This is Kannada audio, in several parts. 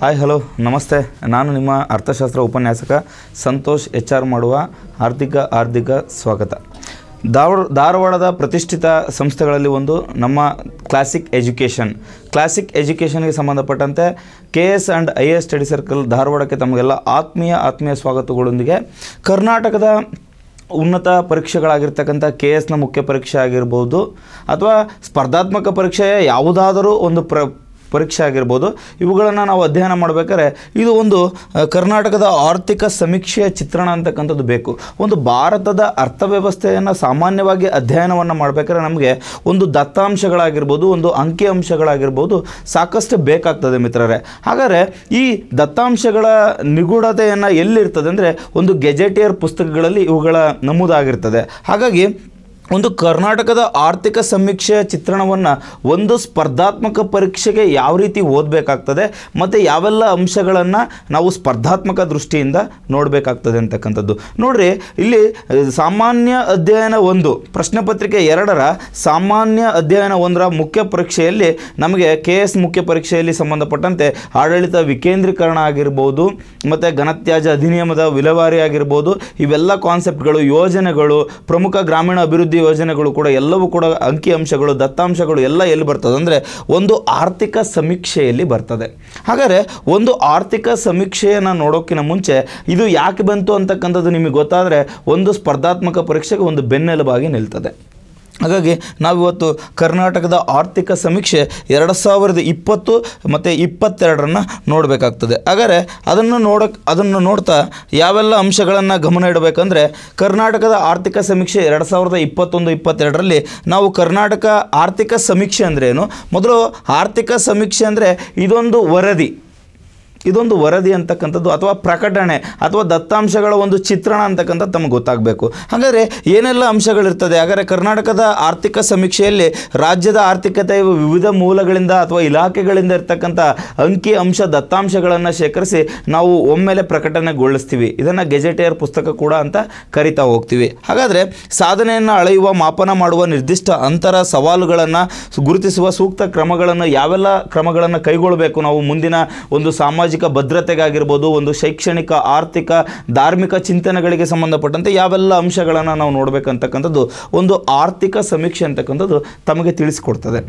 ಹಾಯ್ ಹಲೋ ನಮಸ್ತೆ ನಾನು ನಿಮ್ಮ ಅರ್ಥಶಾಸ್ತ್ರ ಉಪನ್ಯಾಸಕ ಸಂತೋಷ್ ಎಚ್ ಆರ್ ಮಾಡುವ ಆರ್ಥಿಕ ಆರ್ಥಿಕ ಸ್ವಾಗತ ಧಾರವಾಡದ ಪ್ರತಿಷ್ಠಿತ ಸಂಸ್ಥೆಗಳಲ್ಲಿ ಒಂದು ನಮ್ಮ ಕ್ಲಾಸಿಕ್ ಎಜುಕೇಷನ್ ಕ್ಲಾಸಿಕ್ ಎಜುಕೇಷನ್ಗೆ ಸಂಬಂಧಪಟ್ಟಂತೆ K S and I S study circle ಧಾರವಾಡಕ್ಕೆ ತಮಗೆಲ್ಲ ಆತ್ಮೀಯ ಆತ್ಮೀಯ ಸ್ವಾಗತಗಳೊಂದಿಗೆ ಕರ್ನಾಟಕದ ಉನ್ನತ ಪರೀಕ್ಷೆಗಳಾಗಿರ್ತಕ್ಕಂಥ ಕೆ ಎಸ್ನ ಮುಖ್ಯ ಪರೀಕ್ಷೆ ಆಗಿರ್ಬೋದು ಅಥವಾ ಸ್ಪರ್ಧಾತ್ಮಕ ಪರೀಕ್ಷೆಯ ಯಾವುದಾದರೂ ಒಂದು ಪ್ರ ಪರೀಕ್ಷೆ ಆಗಿರ್ಬೋದು ಇವುಗಳನ್ನು ನಾವು ಅಧ್ಯಯನ ಮಾಡಬೇಕಾದ್ರೆ ಇದು ಒಂದು ಕರ್ನಾಟಕದ ಆರ್ಥಿಕ ಸಮೀಕ್ಷೆಯ ಚಿತ್ರಣ ಅಂತಕ್ಕಂಥದ್ದು ಬೇಕು ಒಂದು ಭಾರತದ ಅರ್ಥವ್ಯವಸ್ಥೆಯನ್ನು ಸಾಮಾನ್ಯವಾಗಿ ಅಧ್ಯಯನವನ್ನು ಮಾಡಬೇಕಾದ್ರೆ ನಮಗೆ ಒಂದು ದತ್ತಾಂಶಗಳಾಗಿರ್ಬೋದು ಒಂದು ಅಂಕಿಅಂಶಗಳಾಗಿರ್ಬೋದು ಸಾಕಷ್ಟು ಬೇಕಾಗ್ತದೆ ಮಿತ್ರರೇ ಹಾಗಾದರೆ ಈ ದತ್ತಾಂಶಗಳ ನಿಗೂಢತೆಯನ್ನು ಎಲ್ಲಿರ್ತದೆ ಅಂದರೆ ಒಂದು ಗೆಜೆಟಿಯರ್ ಪುಸ್ತಕಗಳಲ್ಲಿ ಇವುಗಳ ನಮೂದಾಗಿರ್ತದೆ ಹಾಗಾಗಿ ಒಂದು ಕರ್ನಾಟಕದ ಆರ್ಥಿಕ ಸಮೀಕ್ಷೆಯ ಚಿತ್ರಣವನ್ನು ಒಂದು ಸ್ಪರ್ಧಾತ್ಮಕ ಪರೀಕ್ಷೆಗೆ ಯಾವ ರೀತಿ ಓದಬೇಕಾಗ್ತದೆ ಮತ್ತು ಯಾವೆಲ್ಲ ಅಂಶಗಳನ್ನು ನಾವು ಸ್ಪರ್ಧಾತ್ಮಕ ದೃಷ್ಟಿಯಿಂದ ನೋಡಬೇಕಾಗ್ತದೆ ಅಂತಕ್ಕಂಥದ್ದು ನೋಡ್ರಿ ಇಲ್ಲಿ ಸಾಮಾನ್ಯ ಅಧ್ಯಯನ ಒಂದು ಪ್ರಶ್ನೆ ಪತ್ರಿಕೆ ಎರಡರ ಸಾಮಾನ್ಯ ಅಧ್ಯಯನ ಒಂದರ ಮುಖ್ಯ ಪರೀಕ್ಷೆಯಲ್ಲಿ ನಮಗೆ ಕೆ ಎಸ್ ಮುಖ್ಯ ಪರೀಕ್ಷೆಯಲ್ಲಿ ಸಂಬಂಧಪಟ್ಟಂತೆ ಆಡಳಿತ ವಿಕೇಂದ್ರೀಕರಣ ಆಗಿರ್ಬೋದು ಮತ್ತು ಘನತ್ಯಾಜ್ಯ ಅಧಿನಿಯಮದ ವಿಲೇವಾರಿ ಆಗಿರ್ಬೋದು ಇವೆಲ್ಲ ಕಾನ್ಸೆಪ್ಟ್ಗಳು ಯೋಜನೆಗಳು ಪ್ರಮುಖ ಗ್ರಾಮೀಣ ಅಭಿವೃದ್ಧಿ ಯೋಜನೆಗಳು ಕೂಡ ಎಲ್ಲವೂ ಕೂಡ ಅಂಕಿಅಂಶಗಳು ದತ್ತಾಂಶಗಳು ಎಲ್ಲ ಎಲ್ಲಿ ಬರ್ತದೆ ಅಂದರೆ ಒಂದು ಆರ್ಥಿಕ ಸಮೀಕ್ಷೆಯಲ್ಲಿ ಬರ್ತದೆ ಹಾಗಾದರೆ ಒಂದು ಆರ್ಥಿಕ ಸಮೀಕ್ಷೆಯನ್ನು ನೋಡೋಕ್ಕಿಂತ ಮುಂಚೆ ಇದು ಯಾಕೆ ಬಂತು ಅಂತಕ್ಕಂಥದ್ದು ನಿಮಗೆ ಗೊತ್ತಾದರೆ ಒಂದು ಸ್ಪರ್ಧಾತ್ಮಕ ಪರೀಕ್ಷೆಗೆ ಒಂದು ಬೆನ್ನೆಲುಬಾಗಿ ನಿಲ್ತದೆ ಹಾಗಾಗಿ ನಾವಿವತ್ತು ಕರ್ನಾಟಕದ ಆರ್ಥಿಕ ಸಮೀಕ್ಷೆ ಎರಡು ಸಾವಿರದ ಇಪ್ಪತ್ತು ಮತ್ತು ಇಪ್ಪತ್ತೆರಡರನ್ನು ನೋಡಬೇಕಾಗ್ತದೆ ಹಾಗಾದರೆ ಅದನ್ನು ನೋಡಕ್ ಅದನ್ನು ನೋಡ್ತಾ ಯಾವೆಲ್ಲ ಅಂಶಗಳನ್ನು ಗಮನ ಇಡಬೇಕಂದ್ರೆ ಕರ್ನಾಟಕದ ಆರ್ಥಿಕ ಸಮೀಕ್ಷೆ ಎರಡು ಸಾವಿರದ ಇಪ್ಪತ್ತೊಂದು ಇಪ್ಪತ್ತೆರಡರಲ್ಲಿ ನಾವು ಕರ್ನಾಟಕ ಆರ್ಥಿಕ ಸಮೀಕ್ಷೆ ಅಂದ್ರೇನು ಮೊದಲು ಆರ್ಥಿಕ ಸಮೀಕ್ಷೆ ಅಂದರೆ ಇದೊಂದು ವರದಿ ಇದೊಂದು ವರದಿ ಅಂತಕ್ಕಂಥದ್ದು ಅಥವಾ ಪ್ರಕಟಣೆ ಅಥವಾ ದತ್ತಾಂಶಗಳ ಒಂದು ಚಿತ್ರಣ ಅಂತಕ್ಕಂಥದ್ದು ತಮಗೆ ಗೊತ್ತಾಗಬೇಕು ಹಾಗಾದರೆ ಏನೆಲ್ಲ ಅಂಶಗಳಿರ್ತದೆ ಹಾಗಾದರೆ ಕರ್ನಾಟಕದ ಆರ್ಥಿಕ ಸಮೀಕ್ಷೆಯಲ್ಲಿ ರಾಜ್ಯದ ಆರ್ಥಿಕತೆಯ ವಿವಿಧ ಮೂಲಗಳಿಂದ ಅಥವಾ ಇಲಾಖೆಗಳಿಂದ ಇರ್ತಕ್ಕಂಥ ಅಂಕಿ ಅಂಶ ದತ್ತಾಂಶಗಳನ್ನು ಶೇಖರಿಸಿ ನಾವು ಒಮ್ಮೆಲೆ ಪ್ರಕಟಣೆಗೊಳಿಸ್ತೀವಿ ಇದನ್ನು ಗೆಜೆಟಿಯರ್ ಪುಸ್ತಕ ಕೂಡ ಅಂತ ಕರಿತಾ ಹೋಗ್ತೀವಿ ಹಾಗಾದರೆ ಸಾಧನೆಯನ್ನು ಅಳೆಯುವ ಮಾಪನ ಮಾಡುವ ನಿರ್ದಿಷ್ಟ ಅಂತರ ಸವಾಲುಗಳನ್ನು ಗುರುತಿಸುವ ಸೂಕ್ತ ಕ್ರಮಗಳನ್ನು ಯಾವೆಲ್ಲ ಕ್ರಮಗಳನ್ನು ಕೈಗೊಳ್ಳಬೇಕು ನಾವು ಮುಂದಿನ ಒಂದು ಸಾಮಾಜಿಕ ಸಾಮಾಜಿಕ ಭದ್ರತೆಗಾಗಿರ್ಬೋದು ಒಂದು ಶೈಕ್ಷಣಿಕ ಆರ್ಥಿಕ ಧಾರ್ಮಿಕ ಚಿಂತನೆಗಳಿಗೆ ಸಂಬಂಧಪಟ್ಟಂತೆ ಯಾವೆಲ್ಲ ಅಂಶಗಳನ್ನು ನಾವು ನೋಡಬೇಕಂತಕ್ಕಂಥದ್ದು ಒಂದು ಆರ್ಥಿಕ ಸಮೀಕ್ಷೆ ಅಂತಕ್ಕಂಥದ್ದು ತಮಗೆ ತಿಳಿಸ್ಕೊಡ್ತದೆ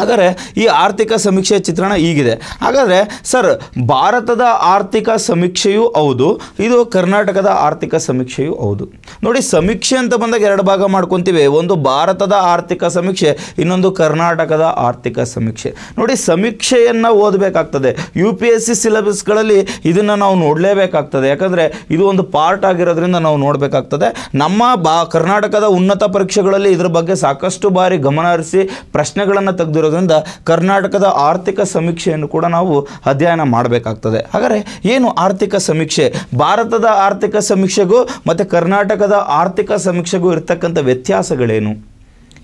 ಹಾಗಾದರೆ ಈ ಆರ್ಥಿಕ ಸಮೀಕ್ಷೆ ಚಿತ್ರಣ ಈಗಿದೆ ಹಾಗಾದರೆ ಸರ್ ಭಾರತದ ಆರ್ಥಿಕ ಸಮೀಕ್ಷೆಯೂ ಹೌದು ಇದು ಕರ್ನಾಟಕದ ಆರ್ಥಿಕ ಸಮೀಕ್ಷೆಯೂ ಹೌದು ನೋಡಿ ಸಮೀಕ್ಷೆ ಅಂತ ಬಂದಾಗ ಎರಡು ಭಾಗ ಮಾಡ್ಕೊತೀವಿ ಒಂದು ಭಾರತದ ಆರ್ಥಿಕ ಸಮೀಕ್ಷೆ ಇನ್ನೊಂದು ಕರ್ನಾಟಕದ ಆರ್ಥಿಕ ಸಮೀಕ್ಷೆ ನೋಡಿ ಸಮೀಕ್ಷೆಯನ್ನು ಓದಬೇಕಾಗ್ತದೆ ಯು ಪಿ ಎಸ್ ಸಿ ಸಿಲೆಬಸ್ಗಳಲ್ಲಿ ಇದನ್ನು ನಾವು ನೋಡಲೇಬೇಕಾಗ್ತದೆ ಯಾಕಂದರೆ ಇದು ಒಂದು ಪಾರ್ಟ್ ಆಗಿರೋದ್ರಿಂದ ನಾವು ನೋಡಬೇಕಾಗ್ತದೆ ನಮ್ಮ ಬಾ ಕರ್ನಾಟಕದ ಉನ್ನತ ಪರೀಕ್ಷೆಗಳಲ್ಲಿ ಇದರ ಬಗ್ಗೆ ಸಾಕಷ್ಟು ಬಾರಿ ಗಮನ ಹರಿಸಿ ಪ್ರಶ್ನೆಗಳನ್ನು ತೆಗೆದಿರೋ ಇರೋದ್ರಿಂದ ಕರ್ನಾಟಕದ ಆರ್ಥಿಕ ಸಮೀಕ್ಷೆಯನ್ನು ಕೂಡ ನಾವು ಅಧ್ಯಯನ ಮಾಡಬೇಕಾಗ್ತದೆ ಹಾಗಾದರೆ ಏನು ಆರ್ಥಿಕ ಸಮೀಕ್ಷೆ ಭಾರತದ ಆರ್ಥಿಕ ಸಮೀಕ್ಷೆಗೂ ಮತ್ತು ಕರ್ನಾಟಕದ ಆರ್ಥಿಕ ಸಮೀಕ್ಷೆಗೂ ಇರತಕ್ಕಂಥ ವ್ಯತ್ಯಾಸಗಳೇನು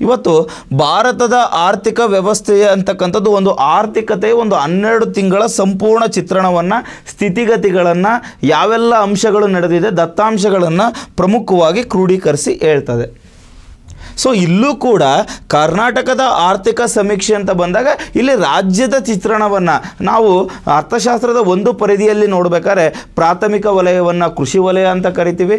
ಇವತ್ತು ಭಾರತದ ಆರ್ಥಿಕ ವ್ಯವಸ್ಥೆ ಅಂತಕ್ಕಂಥದ್ದು ಒಂದು ಆರ್ಥಿಕತೆ ಒಂದು ಹನ್ನೆರಡು ತಿಂಗಳ ಸಂಪೂರ್ಣ ಚಿತ್ರಣವನ್ನು ಸ್ಥಿತಿಗತಿಗಳನ್ನು ಯಾವೆಲ್ಲ ಅಂಶಗಳು ನಡೆದಿದೆ ದತ್ತಾಂಶಗಳನ್ನು ಪ್ರಮುಖವಾಗಿ ಕ್ರೋಢೀಕರಿಸಿ ಹೇಳ್ತದೆ ಸೊ ಇಲ್ಲೂ ಕೂಡ ಕರ್ನಾಟಕದ ಆರ್ಥಿಕ ಸಮೀಕ್ಷೆ ಅಂತ ಬಂದಾಗ ಇಲ್ಲಿ ರಾಜ್ಯದ ಚಿತ್ರಣವನ್ನು ನಾವು ಅರ್ಥಶಾಸ್ತ್ರದ ಒಂದು ಪರಿಧಿಯಲ್ಲಿ ನೋಡಬೇಕಾದ್ರೆ ಪ್ರಾಥಮಿಕ ವಲಯವನ್ನು ಕೃಷಿ ವಲಯ ಅಂತ ಕರಿತೀವಿ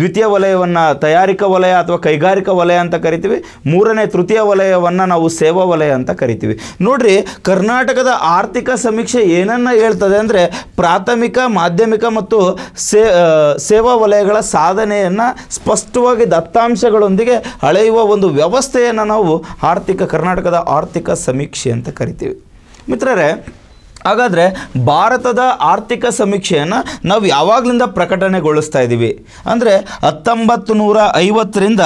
ದ್ವಿತೀಯ ವಲಯವನ್ನು ತಯಾರಿಕಾ ವಲಯ ಅಥವಾ ಕೈಗಾರಿಕಾ ವಲಯ ಅಂತ ಕರಿತೀವಿ ಮೂರನೇ ತೃತೀಯ ವಲಯವನ್ನು ನಾವು ಸೇವಾ ವಲಯ ಅಂತ ಕರಿತೀವಿ ನೋಡ್ರಿ ಕರ್ನಾಟಕದ ಆರ್ಥಿಕ ಸಮೀಕ್ಷೆ ಏನನ್ನು ಹೇಳ್ತದೆ ಅಂದರೆ ಪ್ರಾಥಮಿಕ ಮಾಧ್ಯಮಿಕ ಮತ್ತು ಸೇ ಸೇವಾ ವಲಯಗಳ ಸಾಧನೆಯನ್ನು ಸ್ಪಷ್ಟವಾಗಿ ದತ್ತಾಂಶಗಳೊಂದಿಗೆ ಅಳೆಯುವ ಒಂದು ವ್ಯವಸ್ಥೆಯನ್ನು ನಾವು ಆರ್ಥಿಕ ಕರ್ನಾಟಕದ ಆರ್ಥಿಕ ಸಮೀಕ್ಷೆ ಅಂತ ಕರಿತೀವಿ ಮಿತ್ರರೇ ಹಾಗಾದರೆ ಭಾರತದ ಆರ್ಥಿಕ ಸಮೀಕ್ಷೆಯನ್ನು ನಾವು ಯಾವಾಗಲಿಂದ ಪ್ರಕಟಣೆಗೊಳಿಸ್ತಾ ಇದ್ದೀವಿ ಅಂದರೆ ಹತ್ತೊಂಬತ್ತು ನೂರ ಐವತ್ತರಿಂದ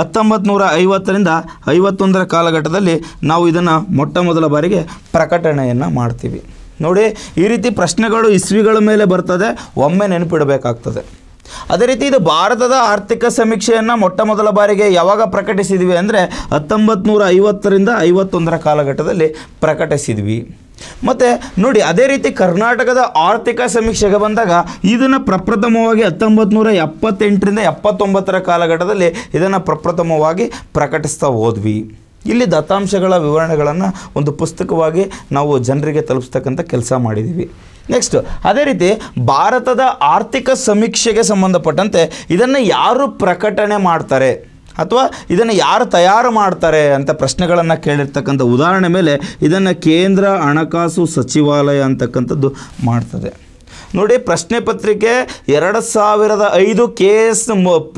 ಹತ್ತೊಂಬತ್ತು ನೂರ ಐವತ್ತರಿಂದ ಐವತ್ತೊಂದರ ಕಾಲಘಟ್ಟದಲ್ಲಿ ನಾವು ಇದನ್ನು ಮೊಟ್ಟ ಮೊದಲ ಬಾರಿಗೆ ಪ್ರಕಟಣೆಯನ್ನು ಮಾಡ್ತೀವಿ ನೋಡಿ ಈ ರೀತಿ ಪ್ರಶ್ನೆಗಳು ಇಸ್ವಿಗಳ ಮೇಲೆ ಬರ್ತದೆ ಒಮ್ಮೆ ನೆನಪಿಡಬೇಕಾಗ್ತದೆ ಅದೇ ರೀತಿ ಇದು ಭಾರತದ ಆರ್ಥಿಕ ಸಮೀಕ್ಷೆಯನ್ನು ಮೊಟ್ಟ ಮೊದಲ ಬಾರಿಗೆ ಯಾವಾಗ ಪ್ರಕಟಿಸಿದ್ವಿ ಅಂದರೆ ಹತ್ತೊಂಬತ್ತು ನೂರ ಐವತ್ತರಿಂದ ಐವತ್ತೊಂದರ ಕಾಲಘಟ್ಟದಲ್ಲಿ ಪ್ರಕಟಿಸಿದ್ವಿ ಮತ್ತು ನೋಡಿ ಅದೇ ರೀತಿ ಕರ್ನಾಟಕದ ಆರ್ಥಿಕ ಸಮೀಕ್ಷೆಗೆ ಬಂದಾಗ ಇದನ್ನು ಪ್ರಪ್ರಥಮವಾಗಿ ಹತ್ತೊಂಬತ್ತು ನೂರ ಎಪ್ಪತ್ತೆಂಟರಿಂದ ಎಪ್ಪತ್ತೊಂಬತ್ತರ ಕಾಲಘಟ್ಟದಲ್ಲಿ ಇದನ್ನು ಪ್ರಪ್ರಥಮವಾಗಿ ಪ್ರಕಟಿಸ್ತಾ ಹೋದ್ವಿ ಇಲ್ಲಿ ದತ್ತಾಂಶಗಳ ವಿವರಣೆಗಳನ್ನು ಒಂದು ಪುಸ್ತಕವಾಗಿ ನಾವು ಜನರಿಗೆ ತಲುಪಿಸ್ತಕ್ಕಂಥ ಕೆಲಸ ಮಾಡಿದ್ದೀವಿ ನೆಕ್ಸ್ಟ್ ಅದೇ ರೀತಿ ಭಾರತದ ಆರ್ಥಿಕ ಸಮೀಕ್ಷೆಗೆ ಸಂಬಂಧಪಟ್ಟಂತೆ ಇದನ್ನು ಯಾರು ಪ್ರಕಟಣೆ ಮಾಡ್ತಾರೆ ಅಥವಾ ಇದನ್ನು ಯಾರು ತಯಾರು ಮಾಡ್ತಾರೆ ಅಂತ ಪ್ರಶ್ನೆಗಳನ್ನು ಕೇಳಿರ್ತಕ್ಕಂಥ ಉದಾಹರಣೆ ಮೇಲೆ ಇದನ್ನು ಕೇಂದ್ರ ಹಣಕಾಸು ಸಚಿವಾಲಯ ಅಂತಕ್ಕಂಥದ್ದು ಮಾಡ್ತದೆ ನೋಡಿ ಪ್ರಶ್ನೆ ಪತ್ರಿಕೆ ಎರಡು ಸಾವಿರದ ಐದು ಕೆ ಎಸ್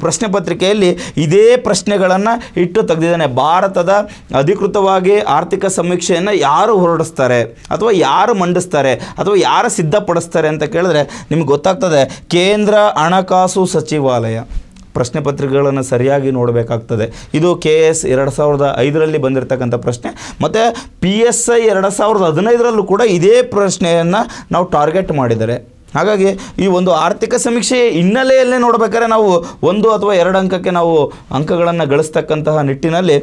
ಪ್ರಶ್ನೆ ಪತ್ರಿಕೆಯಲ್ಲಿ ಇದೇ ಪ್ರಶ್ನೆಗಳನ್ನು ಇಟ್ಟು ತೆಗೆದಿದ್ದಾನೆ ಭಾರತದ ಅಧಿಕೃತವಾಗಿ ಆರ್ಥಿಕ ಸಮೀಕ್ಷೆಯನ್ನು ಯಾರು ಹೊರಡಿಸ್ತಾರೆ ಅಥವಾ ಯಾರು ಮಂಡಿಸ್ತಾರೆ ಅಥವಾ ಯಾರು ಸಿದ್ಧಪಡಿಸ್ತಾರೆ ಅಂತ ಕೇಳಿದ್ರೆ ನಿಮ್ಗೆ ಗೊತ್ತಾಗ್ತದೆ ಕೇಂದ್ರ ಹಣಕಾಸು ಸಚಿವಾಲಯ ಪ್ರಶ್ನೆ ಪತ್ರಿಕೆಗಳನ್ನು ಸರಿಯಾಗಿ ನೋಡಬೇಕಾಗ್ತದೆ ಇದು ಕೆ ಎಸ್ ಎರಡು ಸಾವಿರದ ಐದರಲ್ಲಿ ಬಂದಿರತಕ್ಕಂಥ ಪ್ರಶ್ನೆ ಮತ್ತು ಪಿ ಎಸ್ ಐ ಎರಡು ಸಾವಿರದ ಹದಿನೈದರಲ್ಲೂ ಕೂಡ ಇದೇ ಪ್ರಶ್ನೆಯನ್ನು ನಾವು ಟಾರ್ಗೆಟ್ ಮಾಡಿದರೆ ಹಾಗಾಗಿ ಈ ಒಂದು ಆರ್ಥಿಕ ಸಮೀಕ್ಷೆ ಹಿನ್ನೆಲೆಯಲ್ಲೇ ನೋಡಬೇಕಾದ್ರೆ ನಾವು ಒಂದು ಅಥವಾ ಎರಡು ಅಂಕಕ್ಕೆ ನಾವು ಅಂಕಗಳನ್ನು ಗಳಿಸ್ತಕ್ಕಂತಹ ನಿಟ್ಟಿನಲ್ಲಿ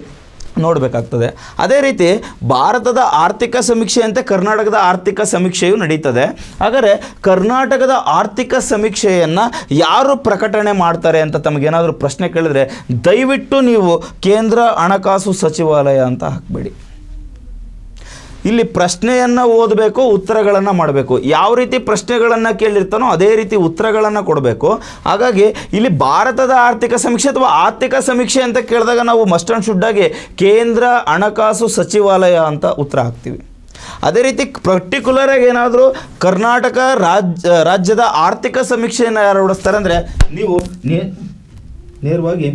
ನೋಡಬೇಕಾಗ್ತದೆ ಅದೇ ರೀತಿ ಭಾರತದ ಆರ್ಥಿಕ ಸಮೀಕ್ಷೆಯಂತೆ ಕರ್ನಾಟಕದ ಆರ್ಥಿಕ ಸಮೀಕ್ಷೆಯು ನಡೀತದೆ ಹಾಗಾದರೆ ಕರ್ನಾಟಕದ ಆರ್ಥಿಕ ಸಮೀಕ್ಷೆಯನ್ನು ಯಾರು ಪ್ರಕಟಣೆ ಮಾಡ್ತಾರೆ ಅಂತ ತಮಗೇನಾದರೂ ಪ್ರಶ್ನೆ ಕೇಳಿದ್ರೆ ದಯವಿಟ್ಟು ನೀವು ಕೇಂದ್ರ ಹಣಕಾಸು ಸಚಿವಾಲಯ ಅಂತ ಹಾಕಬೇಡಿ ಇಲ್ಲಿ ಪ್ರಶ್ನೆಯನ್ನು ಓದಬೇಕು ಉತ್ತರಗಳನ್ನು ಮಾಡಬೇಕು ಯಾವ ರೀತಿ ಪ್ರಶ್ನೆಗಳನ್ನು ಕೇಳಿರ್ತಾನೋ ಅದೇ ರೀತಿ ಉತ್ತರಗಳನ್ನು ಕೊಡಬೇಕು ಹಾಗಾಗಿ ಇಲ್ಲಿ ಭಾರತದ ಆರ್ಥಿಕ ಸಮೀಕ್ಷೆ ಅಥವಾ ಆರ್ಥಿಕ ಸಮೀಕ್ಷೆ ಅಂತ ಕೇಳಿದಾಗ ನಾವು ಮಸ್ಟ್ ಆ್ಯಂಡ್ ಶುಡ್ಡಾಗಿ ಕೇಂದ್ರ ಹಣಕಾಸು ಸಚಿವಾಲಯ ಅಂತ ಉತ್ತರ ಹಾಕ್ತೀವಿ ಅದೇ ರೀತಿ ಆಗಿ ಏನಾದರೂ ಕರ್ನಾಟಕ ರಾಜ್ಯ ರಾಜ್ಯದ ಆರ್ಥಿಕ ಸಮೀಕ್ಷೆಯನ್ನು ಯಾರು ಓಡಿಸ್ತಾರೆ ಅಂದರೆ ನೀವು ನೇರವಾಗಿ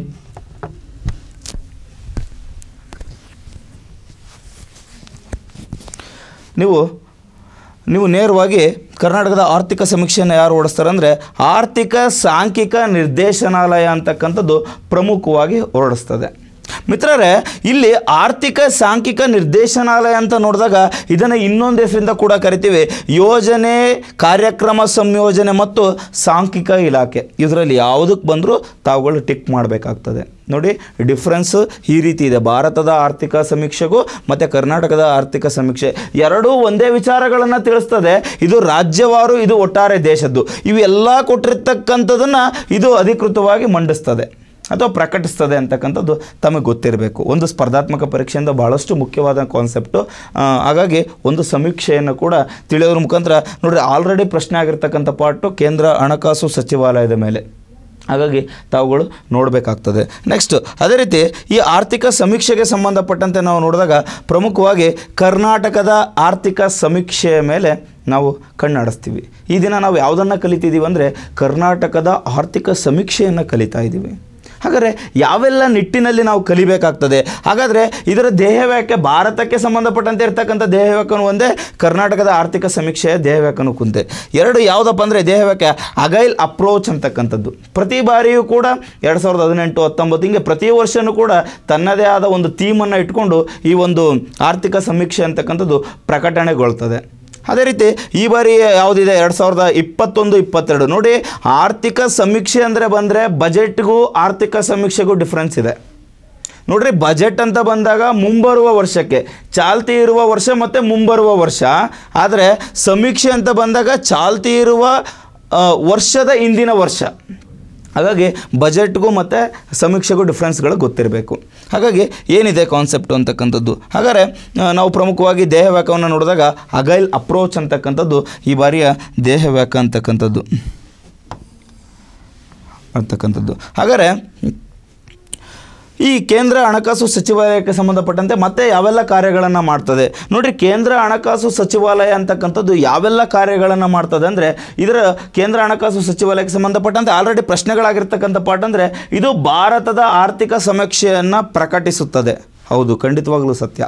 ನೀವು ನೀವು ನೇರವಾಗಿ ಕರ್ನಾಟಕದ ಆರ್ಥಿಕ ಸಮೀಕ್ಷೆಯನ್ನು ಯಾರು ಓಡಿಸ್ತಾರೆ ಆರ್ಥಿಕ ಸಾಂಖ್ಯಿಕ ನಿರ್ದೇಶನಾಲಯ ಅಂತಕ್ಕಂಥದ್ದು ಪ್ರಮುಖವಾಗಿ ಹೊರಡಿಸ್ತದೆ ಮಿತ್ರರೇ ಇಲ್ಲಿ ಆರ್ಥಿಕ ಸಾಂಖ್ಯಿಕ ನಿರ್ದೇಶನಾಲಯ ಅಂತ ನೋಡಿದಾಗ ಇದನ್ನು ಇನ್ನೊಂದು ಹೆಸರಿಂದ ಕೂಡ ಕರಿತೀವಿ ಯೋಜನೆ ಕಾರ್ಯಕ್ರಮ ಸಂಯೋಜನೆ ಮತ್ತು ಸಾಂಖ್ಯಿಕ ಇಲಾಖೆ ಇದರಲ್ಲಿ ಯಾವುದಕ್ಕೆ ಬಂದರೂ ತಾವುಗಳು ಟಿಕ್ ಮಾಡಬೇಕಾಗ್ತದೆ ನೋಡಿ ಡಿಫ್ರೆನ್ಸ್ ಈ ರೀತಿ ಇದೆ ಭಾರತದ ಆರ್ಥಿಕ ಸಮೀಕ್ಷೆಗೂ ಮತ್ತು ಕರ್ನಾಟಕದ ಆರ್ಥಿಕ ಸಮೀಕ್ಷೆ ಎರಡೂ ಒಂದೇ ವಿಚಾರಗಳನ್ನು ತಿಳಿಸ್ತದೆ ಇದು ರಾಜ್ಯವಾರು ಇದು ಒಟ್ಟಾರೆ ದೇಶದ್ದು ಇವೆಲ್ಲ ಕೊಟ್ಟಿರ್ತಕ್ಕಂಥದ್ದನ್ನು ಇದು ಅಧಿಕೃತವಾಗಿ ಮಂಡಿಸ್ತದೆ ಅಥವಾ ಪ್ರಕಟಿಸ್ತದೆ ಅಂತಕ್ಕಂಥದ್ದು ತಮಗೆ ಗೊತ್ತಿರಬೇಕು ಒಂದು ಸ್ಪರ್ಧಾತ್ಮಕ ಪರೀಕ್ಷೆಯಿಂದ ಭಾಳಷ್ಟು ಮುಖ್ಯವಾದ ಕಾನ್ಸೆಪ್ಟು ಹಾಗಾಗಿ ಒಂದು ಸಮೀಕ್ಷೆಯನ್ನು ಕೂಡ ತಿಳಿಯೋದ್ರ ಮುಖಾಂತರ ನೋಡಿರಿ ಆಲ್ರೆಡಿ ಪ್ರಶ್ನೆ ಆಗಿರ್ತಕ್ಕಂಥ ಪಾಟು ಕೇಂದ್ರ ಹಣಕಾಸು ಸಚಿವಾಲಯದ ಮೇಲೆ ಹಾಗಾಗಿ ತಾವುಗಳು ನೋಡಬೇಕಾಗ್ತದೆ ನೆಕ್ಸ್ಟ್ ಅದೇ ರೀತಿ ಈ ಆರ್ಥಿಕ ಸಮೀಕ್ಷೆಗೆ ಸಂಬಂಧಪಟ್ಟಂತೆ ನಾವು ನೋಡಿದಾಗ ಪ್ರಮುಖವಾಗಿ ಕರ್ನಾಟಕದ ಆರ್ಥಿಕ ಸಮೀಕ್ಷೆಯ ಮೇಲೆ ನಾವು ಕಣ್ಣಾಡಿಸ್ತೀವಿ ಈ ದಿನ ನಾವು ಯಾವುದನ್ನು ಕಲಿತಿದ್ದೀವಿ ಅಂದರೆ ಕರ್ನಾಟಕದ ಆರ್ಥಿಕ ಸಮೀಕ್ಷೆಯನ್ನು ಕಲಿತಾ ಇದ್ದೀವಿ ಹಾಗಾದರೆ ಯಾವೆಲ್ಲ ನಿಟ್ಟಿನಲ್ಲಿ ನಾವು ಕಲಿಬೇಕಾಗ್ತದೆ ಹಾಗಾದರೆ ಇದರ ದೇಹವ್ಯಾಕ್ಯ ಭಾರತಕ್ಕೆ ಸಂಬಂಧಪಟ್ಟಂತೆ ಇರ್ತಕ್ಕಂಥ ದೇಹವ್ಯಾಕನು ಒಂದೇ ಕರ್ನಾಟಕದ ಆರ್ಥಿಕ ಸಮೀಕ್ಷೆಯ ದೇಹವ್ಯಾಕನು ಕುಂದೆ ಎರಡು ಯಾವುದಪ್ಪ ಅಂದರೆ ದೇಹವ್ಯಾಕ್ಯ ಅಗೈಲ್ ಅಪ್ರೋಚ್ ಅಂತಕ್ಕಂಥದ್ದು ಪ್ರತಿ ಬಾರಿಯೂ ಕೂಡ ಎರಡು ಸಾವಿರದ ಹದಿನೆಂಟು ಹತ್ತೊಂಬತ್ತು ಹಿಂಗೆ ಪ್ರತಿ ವರ್ಷವೂ ಕೂಡ ತನ್ನದೇ ಆದ ಒಂದು ಥೀಮನ್ನು ಇಟ್ಕೊಂಡು ಈ ಒಂದು ಆರ್ಥಿಕ ಸಮೀಕ್ಷೆ ಅಂತಕ್ಕಂಥದ್ದು ಪ್ರಕಟಣೆಗೊಳ್ತದೆ ಅದೇ ರೀತಿ ಈ ಬಾರಿ ಯಾವುದಿದೆ ಎರಡು ಸಾವಿರದ ಇಪ್ಪತ್ತೊಂದು ಇಪ್ಪತ್ತೆರಡು ನೋಡಿ ಆರ್ಥಿಕ ಸಮೀಕ್ಷೆ ಅಂದರೆ ಬಂದರೆ ಬಜೆಟ್ಗೂ ಆರ್ಥಿಕ ಸಮೀಕ್ಷೆಗೂ ಡಿಫ್ರೆನ್ಸ್ ಇದೆ ನೋಡಿರಿ ಬಜೆಟ್ ಅಂತ ಬಂದಾಗ ಮುಂಬರುವ ವರ್ಷಕ್ಕೆ ಚಾಲ್ತಿ ಇರುವ ವರ್ಷ ಮತ್ತು ಮುಂಬರುವ ವರ್ಷ ಆದರೆ ಸಮೀಕ್ಷೆ ಅಂತ ಬಂದಾಗ ಚಾಲ್ತಿ ಇರುವ ವರ್ಷದ ಹಿಂದಿನ ವರ್ಷ ಹಾಗಾಗಿ ಬಜೆಟ್ಗೂ ಮತ್ತು ಸಮೀಕ್ಷೆಗೂ ಡಿಫ್ರೆನ್ಸ್ಗಳು ಗೊತ್ತಿರಬೇಕು ಹಾಗಾಗಿ ಏನಿದೆ ಕಾನ್ಸೆಪ್ಟು ಅಂತಕ್ಕಂಥದ್ದು ಹಾಗಾದರೆ ನಾವು ಪ್ರಮುಖವಾಗಿ ದೇಹ ನೋಡಿದಾಗ ಅಗೈಲ್ ಅಪ್ರೋಚ್ ಅಂತಕ್ಕಂಥದ್ದು ಈ ಬಾರಿಯ ದೇಹ ಅಂತಕ್ಕಂಥದ್ದು ಅಂತಕ್ಕಂಥದ್ದು ಹಾಗಾದರೆ ಈ ಕೇಂದ್ರ ಹಣಕಾಸು ಸಚಿವಾಲಯಕ್ಕೆ ಸಂಬಂಧಪಟ್ಟಂತೆ ಮತ್ತೆ ಯಾವೆಲ್ಲ ಕಾರ್ಯಗಳನ್ನು ಮಾಡ್ತದೆ ನೋಡಿ ಕೇಂದ್ರ ಹಣಕಾಸು ಸಚಿವಾಲಯ ಅಂತಕ್ಕಂಥದ್ದು ಯಾವೆಲ್ಲ ಕಾರ್ಯಗಳನ್ನು ಮಾಡ್ತದೆ ಅಂದರೆ ಇದರ ಕೇಂದ್ರ ಹಣಕಾಸು ಸಚಿವಾಲಯಕ್ಕೆ ಸಂಬಂಧಪಟ್ಟಂತೆ ಆಲ್ರೆಡಿ ಪ್ರಶ್ನೆಗಳಾಗಿರ್ತಕ್ಕಂಥ ಪಾಠ ಅಂದರೆ ಇದು ಭಾರತದ ಆರ್ಥಿಕ ಸಮೀಕ್ಷೆಯನ್ನು ಪ್ರಕಟಿಸುತ್ತದೆ ಹೌದು ಖಂಡಿತವಾಗಲೂ ಸತ್ಯ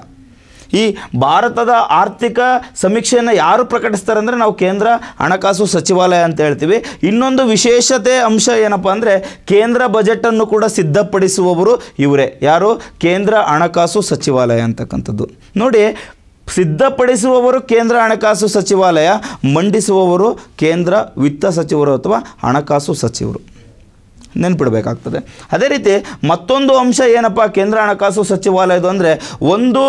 ಈ ಭಾರತದ ಆರ್ಥಿಕ ಸಮೀಕ್ಷೆಯನ್ನು ಯಾರು ಪ್ರಕಟಿಸ್ತಾರೆ ಅಂದರೆ ನಾವು ಕೇಂದ್ರ ಹಣಕಾಸು ಸಚಿವಾಲಯ ಅಂತ ಹೇಳ್ತೀವಿ ಇನ್ನೊಂದು ವಿಶೇಷತೆ ಅಂಶ ಏನಪ್ಪ ಅಂದರೆ ಕೇಂದ್ರ ಬಜೆಟನ್ನು ಕೂಡ ಸಿದ್ಧಪಡಿಸುವವರು ಇವರೇ ಯಾರು ಕೇಂದ್ರ ಹಣಕಾಸು ಸಚಿವಾಲಯ ಅಂತಕ್ಕಂಥದ್ದು ನೋಡಿ ಸಿದ್ಧಪಡಿಸುವವರು ಕೇಂದ್ರ ಹಣಕಾಸು ಸಚಿವಾಲಯ ಮಂಡಿಸುವವರು ಕೇಂದ್ರ ವಿತ್ತ ಸಚಿವರು ಅಥವಾ ಹಣಕಾಸು ಸಚಿವರು ನೆನ್ಪಿಡಬೇಕಾಗ್ತದೆ ಅದೇ ರೀತಿ ಮತ್ತೊಂದು ಅಂಶ ಏನಪ್ಪ ಕೇಂದ್ರ ಹಣಕಾಸು ಸಚಿವಾಲಯದು ಅಂದರೆ ಒಂದು